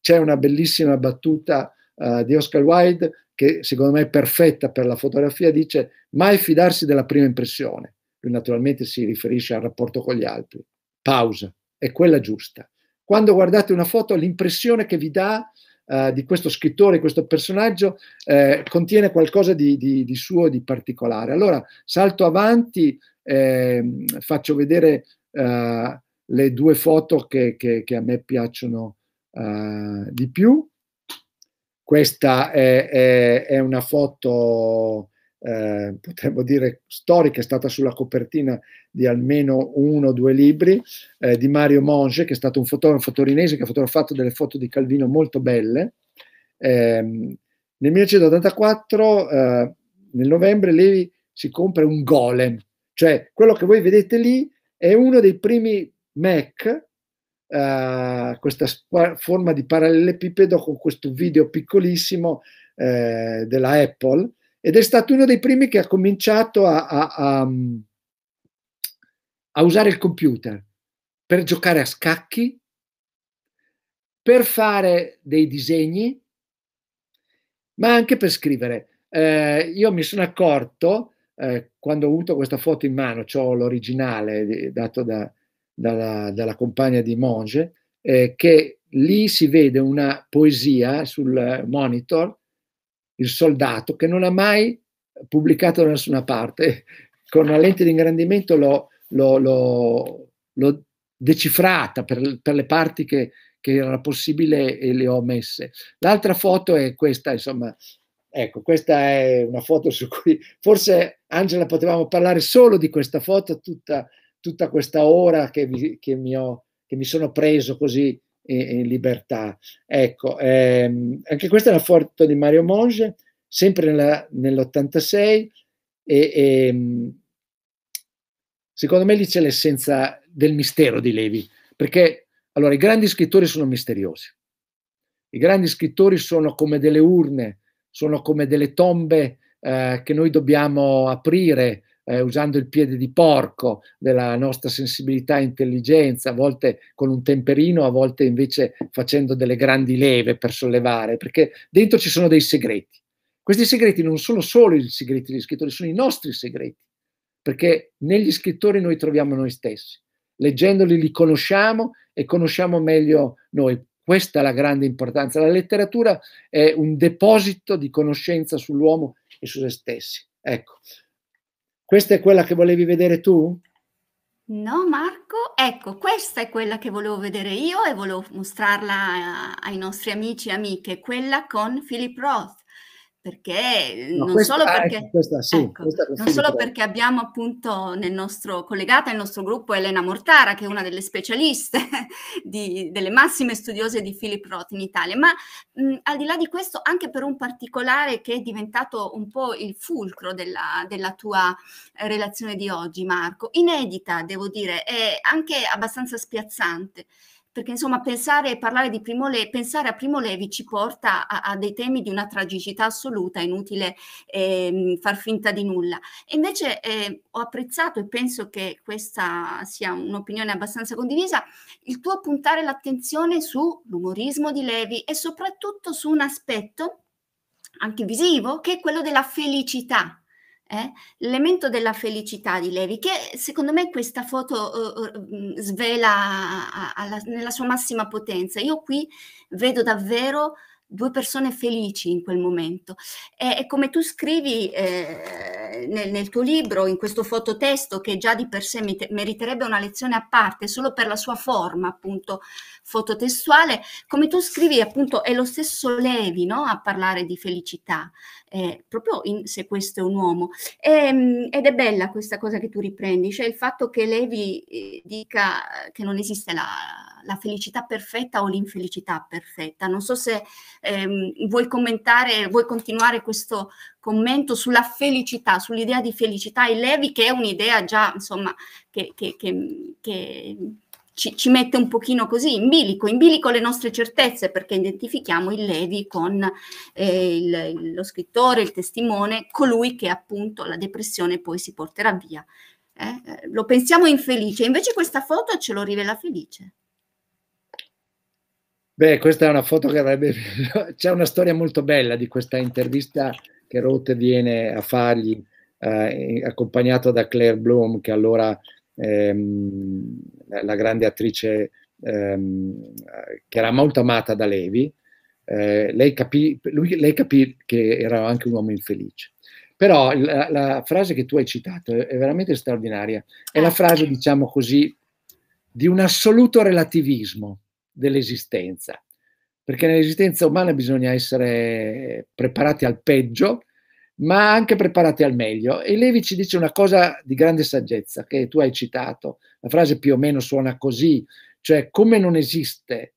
c'è una bellissima battuta eh, di Oscar Wilde che secondo me è perfetta per la fotografia, dice mai fidarsi della prima impressione. Lui naturalmente si riferisce al rapporto con gli altri. Pausa, è quella giusta. Quando guardate una foto, l'impressione che vi dà eh, di questo scrittore, questo personaggio, eh, contiene qualcosa di, di, di, suo, di particolare. Allora, salto avanti eh, faccio vedere eh, le due foto che, che, che a me piacciono eh, di più. Questa è, è, è una foto, eh, potremmo dire, storica, è stata sulla copertina di almeno uno o due libri, eh, di Mario Monge, che è stato un fotografo torinese che ha fotografato delle foto di Calvino molto belle. Ehm, nel 1984, eh, nel novembre, lei si compra un golem, cioè, quello che voi vedete lì è uno dei primi Mac, eh, questa sp- forma di parallelepipedo con questo video piccolissimo eh, della Apple, ed è stato uno dei primi che ha cominciato a, a, a, mm, a usare il computer per giocare a scacchi, per fare dei disegni, ma anche per scrivere. Eh, io mi sono accorto eh, quando ho avuto questa foto in mano, ho l'originale dato da, dalla, dalla, compagna di Monge, eh, che lì si vede una poesia sul monitor, il soldato, che non ha mai pubblicato da nessuna parte. *laughs* Con la lente di ingrandimento l'ho, l'ho, l'ho, l'ho decifrata per, per, le parti che, che era possibile e le ho messe. L'altra foto è questa, insomma, ecco, questa è una foto su cui forse Angela, potevamo parlare solo di questa foto tutta, tutta questa ora che mi, che, mi ho, che mi, sono preso così in, in libertà. Ecco, ehm, anche questa è una foto di Mario Monge, sempre nella, nell'86 e, e, mm, secondo me lì c'è l'essenza del mistero di Levi, perché allora i grandi scrittori sono misteriosi, i grandi scrittori sono come delle urne, sono come delle tombe eh, che noi dobbiamo aprire eh, usando il piede di porco della nostra sensibilità e intelligenza, a volte con un temperino, a volte invece facendo delle grandi leve per sollevare, perché dentro ci sono dei segreti. Questi segreti non sono solo i segreti degli scrittori, sono i nostri segreti, perché negli scrittori noi troviamo noi stessi. Leggendoli li conosciamo e conosciamo meglio noi. Questa è la grande importanza. La letteratura è un deposito di conoscenza sull'uomo e su se stessi. Ecco, questa è quella che volevi vedere tu? No, Marco, ecco, questa è quella che volevo vedere io e volevo mostrarla eh, ai nostri amici e amiche, quella con Philip Roth perché no, non questa, solo, perché, ecco, questa, sì, ecco, non solo perché abbiamo appunto nel nostro collegata il nostro gruppo Elena Mortara che è una delle specialiste *laughs* di, delle massime studiose di Philip Roth in Italia ma mh, al di là di questo anche per un particolare che è diventato un po' il fulcro della, della tua relazione di oggi Marco inedita devo dire è anche abbastanza spiazzante perché insomma pensare e parlare di Primo Levi, pensare a Primo Levi ci porta a, a dei temi di una tragicità assoluta, inutile eh, far finta di nulla. E invece eh, ho apprezzato e penso che questa sia un'opinione abbastanza condivisa, il tuo puntare l'attenzione sull'umorismo di Levi e soprattutto su un aspetto anche visivo che è quello della felicità eh? l'elemento della felicità di Levi, che secondo me questa foto eh, svela alla, nella sua massima potenza. Io qui vedo davvero due persone felici in quel momento. E, e come tu scrivi eh, nel, nel, tuo libro, in questo fototesto, che già di per sé meriterebbe una lezione a parte, solo per la sua forma, appunto, fototestuale, come tu scrivi appunto è lo stesso Levi no? a parlare di felicità, eh, proprio in, se questo è un uomo. E, ehm, ed è bella questa cosa che tu riprendi, cioè il fatto che Levi eh, dica che non esiste la, la felicità perfetta o l'infelicità perfetta. Non so se ehm, vuoi commentare, vuoi continuare questo commento sulla felicità, sull'idea di felicità e Levi, che è un'idea già, insomma, che, che, che, che ci, ci, mette un pochino così in bilico, in bilico le nostre certezze perché identifichiamo il Levi con eh, il, lo scrittore, il testimone, colui che appunto la depressione poi si porterà via. Eh, eh? Lo pensiamo infelice, invece questa foto ce lo rivela felice. Beh, questa è una foto che avrebbe... *laughs* C'è una storia molto bella di questa intervista che Roth viene a fargli, eh, accompagnato da Claire Bloom, che allora ehm, la grande attrice ehm, che era molto amata da Levi, eh, lei, capì, lui, lei, capì, che era anche un uomo infelice. Però la, la frase che tu hai citato è, è veramente straordinaria, è la eh. frase, diciamo così, di un assoluto relativismo dell'esistenza, perché nell'esistenza umana bisogna essere preparati al peggio, ma anche preparati al meglio. E Levi ci dice una cosa di grande saggezza che tu hai citato, la frase più o meno suona così, cioè come non esiste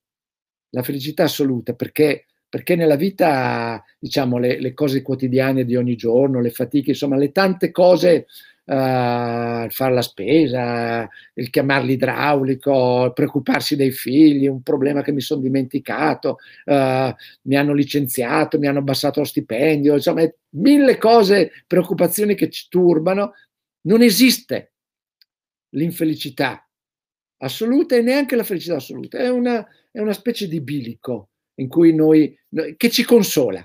la felicità assoluta, perché, perché nella vita, diciamo, le, le, cose quotidiane di ogni giorno, le fatiche, insomma, le tante cose eh, fare la spesa, il chiamare l'idraulico, preoccuparsi dei figli, un problema che mi sono dimenticato, eh, mi hanno licenziato, mi hanno abbassato lo stipendio, insomma, mille cose, preoccupazioni che ci turbano. Non esiste l'infelicità assoluta e neanche la felicità assoluta, è una, è una specie di bilico in cui noi, che ci consola.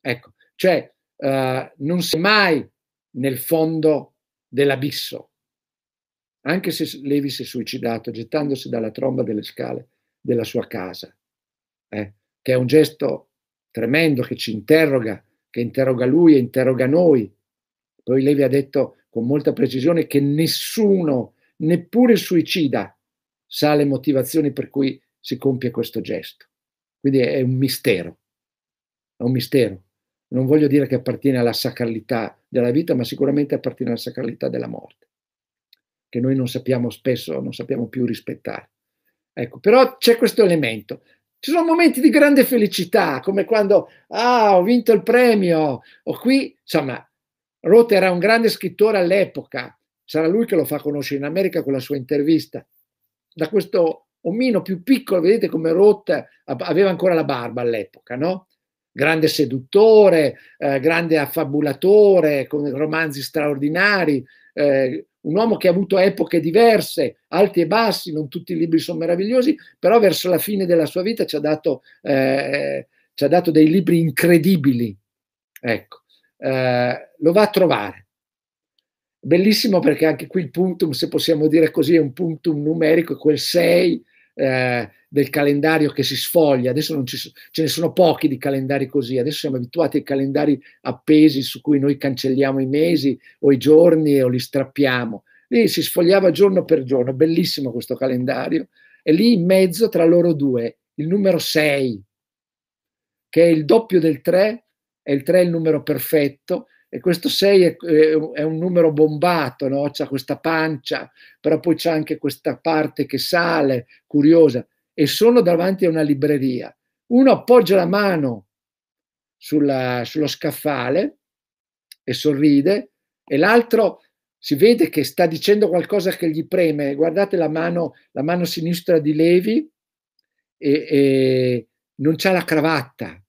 Ecco, cioè eh, non si è mai nel fondo dell'abisso. Anche se Levi si è suicidato gettandosi dalla tromba delle scale della sua casa, eh, che è un gesto tremendo che ci interroga, che interroga lui e interroga noi. Poi Levi ha detto con molta precisione che nessuno, neppure il suicida, sa le motivazioni per cui si compie questo gesto. Quindi è un mistero, è un mistero non voglio dire che appartiene alla sacralità della vita, ma sicuramente appartiene alla sacralità della morte, che noi non sappiamo spesso, non sappiamo più rispettare. Ecco, però c'è questo elemento. Ci sono momenti di grande felicità, come quando ah, ho vinto il premio, o qui, insomma, Roth era un grande scrittore all'epoca, sarà lui che lo fa conoscere in America con la sua intervista. Da questo omino più piccolo, vedete come Roth aveva ancora la barba all'epoca, no? grande seduttore, eh, grande affabulatore, con romanzi straordinari, eh, un uomo che ha avuto epoche diverse, alti e bassi, non tutti i libri sono meravigliosi, però verso la fine della sua vita ci ha dato, eh, ci ha dato dei libri incredibili. Ecco, eh, lo va a trovare. Bellissimo perché anche qui il puntum, se possiamo dire così, è un puntum numerico, quel 6 del calendario che si sfoglia, adesso non ci, ce ne sono pochi di calendari così, adesso siamo abituati ai calendari appesi su cui noi cancelliamo i mesi o i giorni o li strappiamo. Lì si sfogliava giorno per giorno, bellissimo questo calendario, e lì in mezzo tra loro due il numero 6, che è il doppio del 3, e il 3 è il numero perfetto, e questo 6 è, è, un numero bombato, no? c'ha questa pancia, però poi c'è anche questa parte che sale, curiosa e sono davanti a una libreria. Uno appoggia la mano sulla, sullo scaffale e sorride e l'altro si vede che sta dicendo qualcosa che gli preme. Guardate la mano, la mano sinistra di Levi e, e non c'è la cravatta,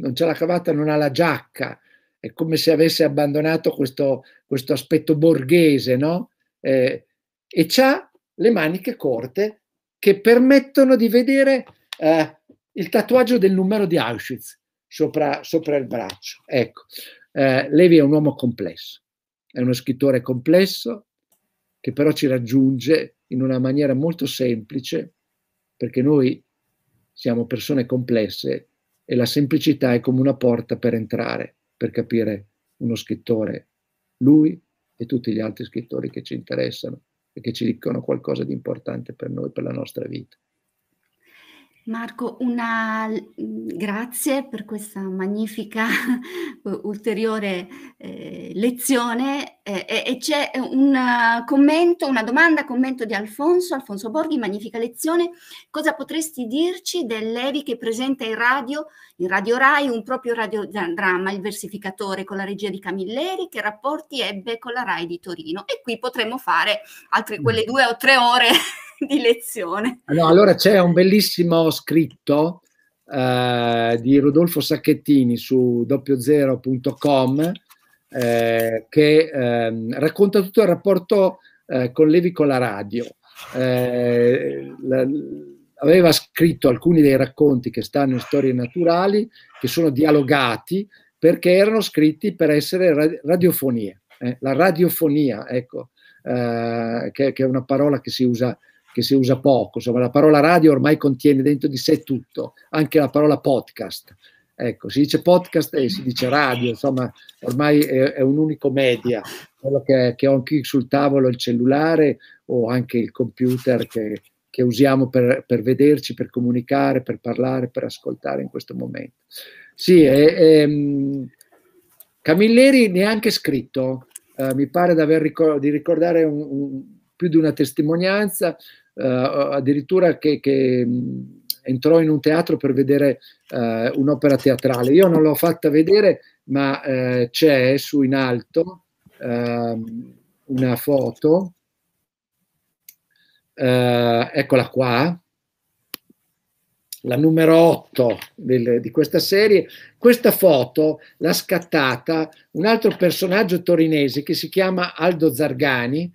non c'è la cravatta, non ha la giacca. È come se avesse abbandonato questo, questo aspetto borghese, no? Eh, e ha le maniche corte che permettono di vedere eh, il tatuaggio del numero di Auschwitz sopra, sopra il braccio. Ecco, eh, Levi è un uomo complesso, è uno scrittore complesso che però ci raggiunge in una maniera molto semplice, perché noi siamo persone complesse e la semplicità è come una porta per entrare, per capire uno scrittore, lui e tutti gli altri scrittori che ci interessano e che ci dicono qualcosa di importante per noi, per la nostra vita. Marco, una... Mm, grazie per questa magnifica *laughs* ulteriore eh, lezione e, e c'è un commento, una domanda, commento di Alfonso, Alfonso Borghi, magnifica lezione. Cosa potresti dirci dell'Evi che presenta in radio, in Radio Rai, un proprio radiodramma, Il versificatore con la regia di Camilleri, che rapporti ebbe con la Rai di Torino? E qui potremmo fare altre mm. quelle due o tre ore *laughs* di lezione. Ah, no, allora c'è un bellissimo scritto eh, di Rodolfo Sacchettini su doppiozero.com eh, che eh, racconta tutto il rapporto eh, con Levi con la radio. Eh, la, aveva scritto alcuni dei racconti che stanno in Storie Naturali, che sono dialogati perché erano scritti per essere radiofonie. Eh, la radiofonia, ecco, eh, che, che, è una parola che si usa che si usa poco, insomma la parola radio ormai contiene dentro di sé tutto, anche la parola podcast. Ecco, si dice podcast e si dice radio, insomma, ormai è, è un unico media, quello che, che, ho anche sul tavolo il cellulare o anche il computer che, che usiamo per, per, vederci, per comunicare, per parlare, per ascoltare in questo momento. Sì, è, è, mm, Camilleri neanche scritto, eh, mi pare di ricordare un, un, più di una testimonianza, uh, addirittura che, che mm, entrò in un teatro per vedere uh, un'opera teatrale. Io non l'ho fatta vedere, ma uh, c'è su in alto uh, una foto. eccola qua, la numero 8 del, di questa serie. Questa foto l'ha scattata un altro personaggio torinese che si chiama Aldo Zargani,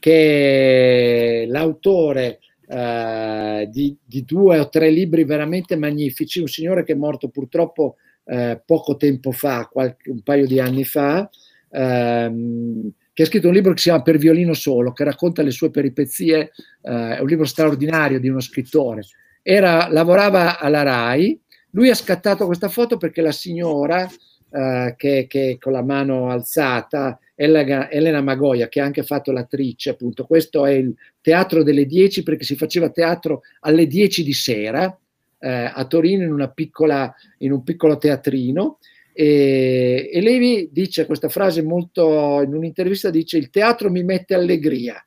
che l'autore eh, di, di, due o tre libri veramente magnifici, un signore che è morto purtroppo eh, poco tempo fa, qualche, un paio di anni fa, ehm, che ha scritto un libro che si chiama Per violino solo, che racconta le sue peripezie, eh, è un libro straordinario di uno scrittore. Era, lavorava alla RAI, lui ha scattato questa foto perché la signora, eh, che, che con la mano alzata Elena Magoia, che ha anche fatto l'attrice, appunto, questo è il teatro delle 10 perché si faceva teatro alle 10 di sera eh, a Torino in, una piccola, in, un piccolo teatrino e, e Levi dice questa frase molto, in un'intervista dice il teatro mi mette allegria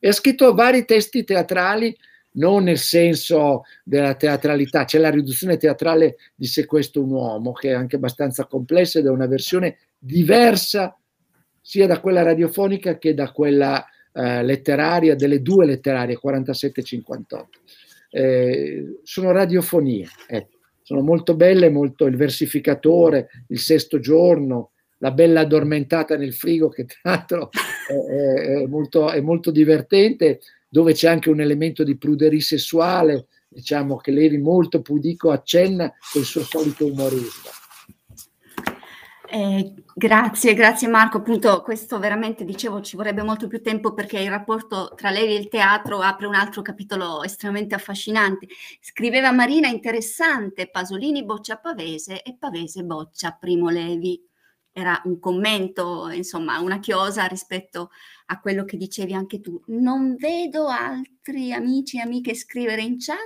e ha scritto vari testi teatrali non nel senso della teatralità, c'è la riduzione teatrale di Se questo è un uomo, che è anche abbastanza complessa ed è una versione diversa sia da quella radiofonica che da quella eh, letteraria, delle due letterarie, 47 e 58. Eh, sono radiofonie, ecco. sono molto belle, molto il versificatore, il sesto giorno, la bella addormentata nel frigo, che tra l'altro è, è, molto, è molto divertente, dove c'è anche un elemento di pruderia sessuale, diciamo che Levi molto pudico accenna col suo solito umorismo. Eh, grazie, grazie Marco. Appunto, questo veramente dicevo ci vorrebbe molto più tempo perché il rapporto tra lei e il teatro apre un altro capitolo estremamente affascinante. Scriveva Marina, interessante, Pasolini boccia Pavese e Pavese boccia Primo Levi era un commento, insomma, una chiosa rispetto a quello che dicevi anche tu. Non vedo altri amici e amiche scrivere in chat,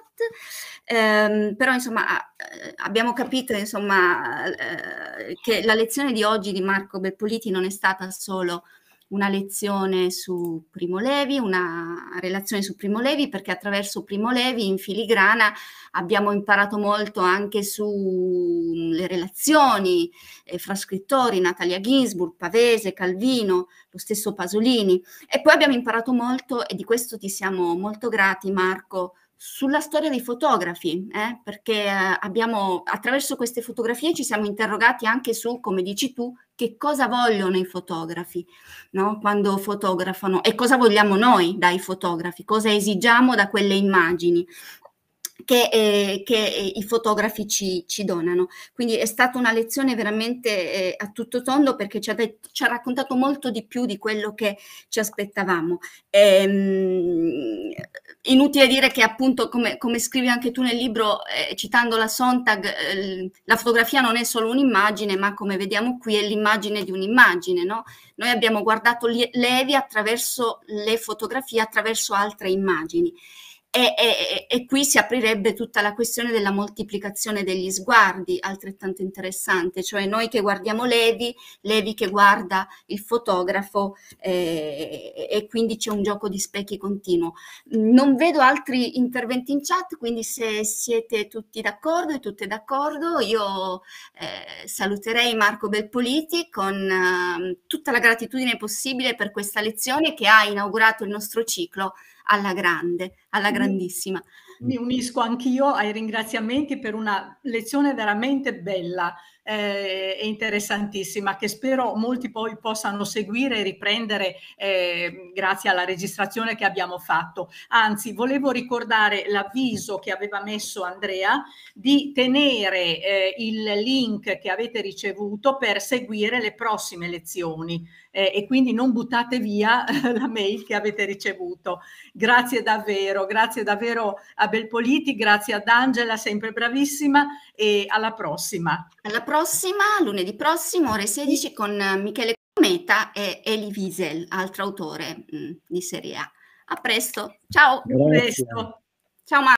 ehm, però insomma eh, abbiamo capito insomma, eh, che la lezione di oggi di Marco Beppoliti non è stata solo una lezione su Primo Levi, una relazione su Primo Levi, perché attraverso Primo Levi in filigrana abbiamo imparato molto anche sulle mm, relazioni eh, fra scrittori, Natalia Ginsburg, Pavese, Calvino, lo stesso Pasolini. E poi abbiamo imparato molto, e di questo ti siamo molto grati, Marco, sulla storia dei fotografi, eh? perché eh, abbiamo, attraverso queste fotografie ci siamo interrogati anche su, come dici tu, che cosa vogliono i fotografi no? quando fotografano e cosa vogliamo noi dai fotografi, cosa esigiamo da quelle immagini. Che, eh, che eh, i fotografi ci, ci, donano. Quindi è stata una lezione veramente eh, a tutto tondo perché ci ha, detto, ci ha, raccontato molto di più di quello che ci aspettavamo. Ehm, inutile dire che appunto, come, come scrivi anche tu nel libro, eh, citando la Sontag, eh, la fotografia non è solo un'immagine, ma come vediamo qui è l'immagine di un'immagine. No? Noi abbiamo guardato Levi attraverso le fotografie, attraverso altre immagini. E, e, e, qui si aprirebbe tutta la questione della moltiplicazione degli sguardi, altrettanto interessante, cioè noi che guardiamo Levi, Levi che guarda il fotografo eh, e quindi c'è un gioco di specchi continuo. Non vedo altri interventi in chat, quindi se siete tutti d'accordo e tutte d'accordo, io eh, saluterei Marco Belpoliti con eh, tutta la gratitudine possibile per questa lezione che ha inaugurato il nostro ciclo alla grande, alla grandissima. Mi unisco anch'io ai ringraziamenti per una lezione veramente bella eh, interessantissima che spero molti poi possano seguire e riprendere eh, grazie alla registrazione che abbiamo fatto. Anzi, volevo ricordare l'avviso che aveva messo Andrea di tenere eh, il link che avete ricevuto per seguire le prossime lezioni eh, e quindi non buttate via eh, la mail che avete ricevuto. Grazie davvero, grazie davvero a Belpoliti, grazie ad Angela, sempre bravissima e alla prossima. Alla prossima prossima, lunedì prossimo, ore 16, con eh, Michele Cometa e Eli Wiesel, altro autore mh, mm, di Serie A. A presto, ciao. A presto. Ciao Marco.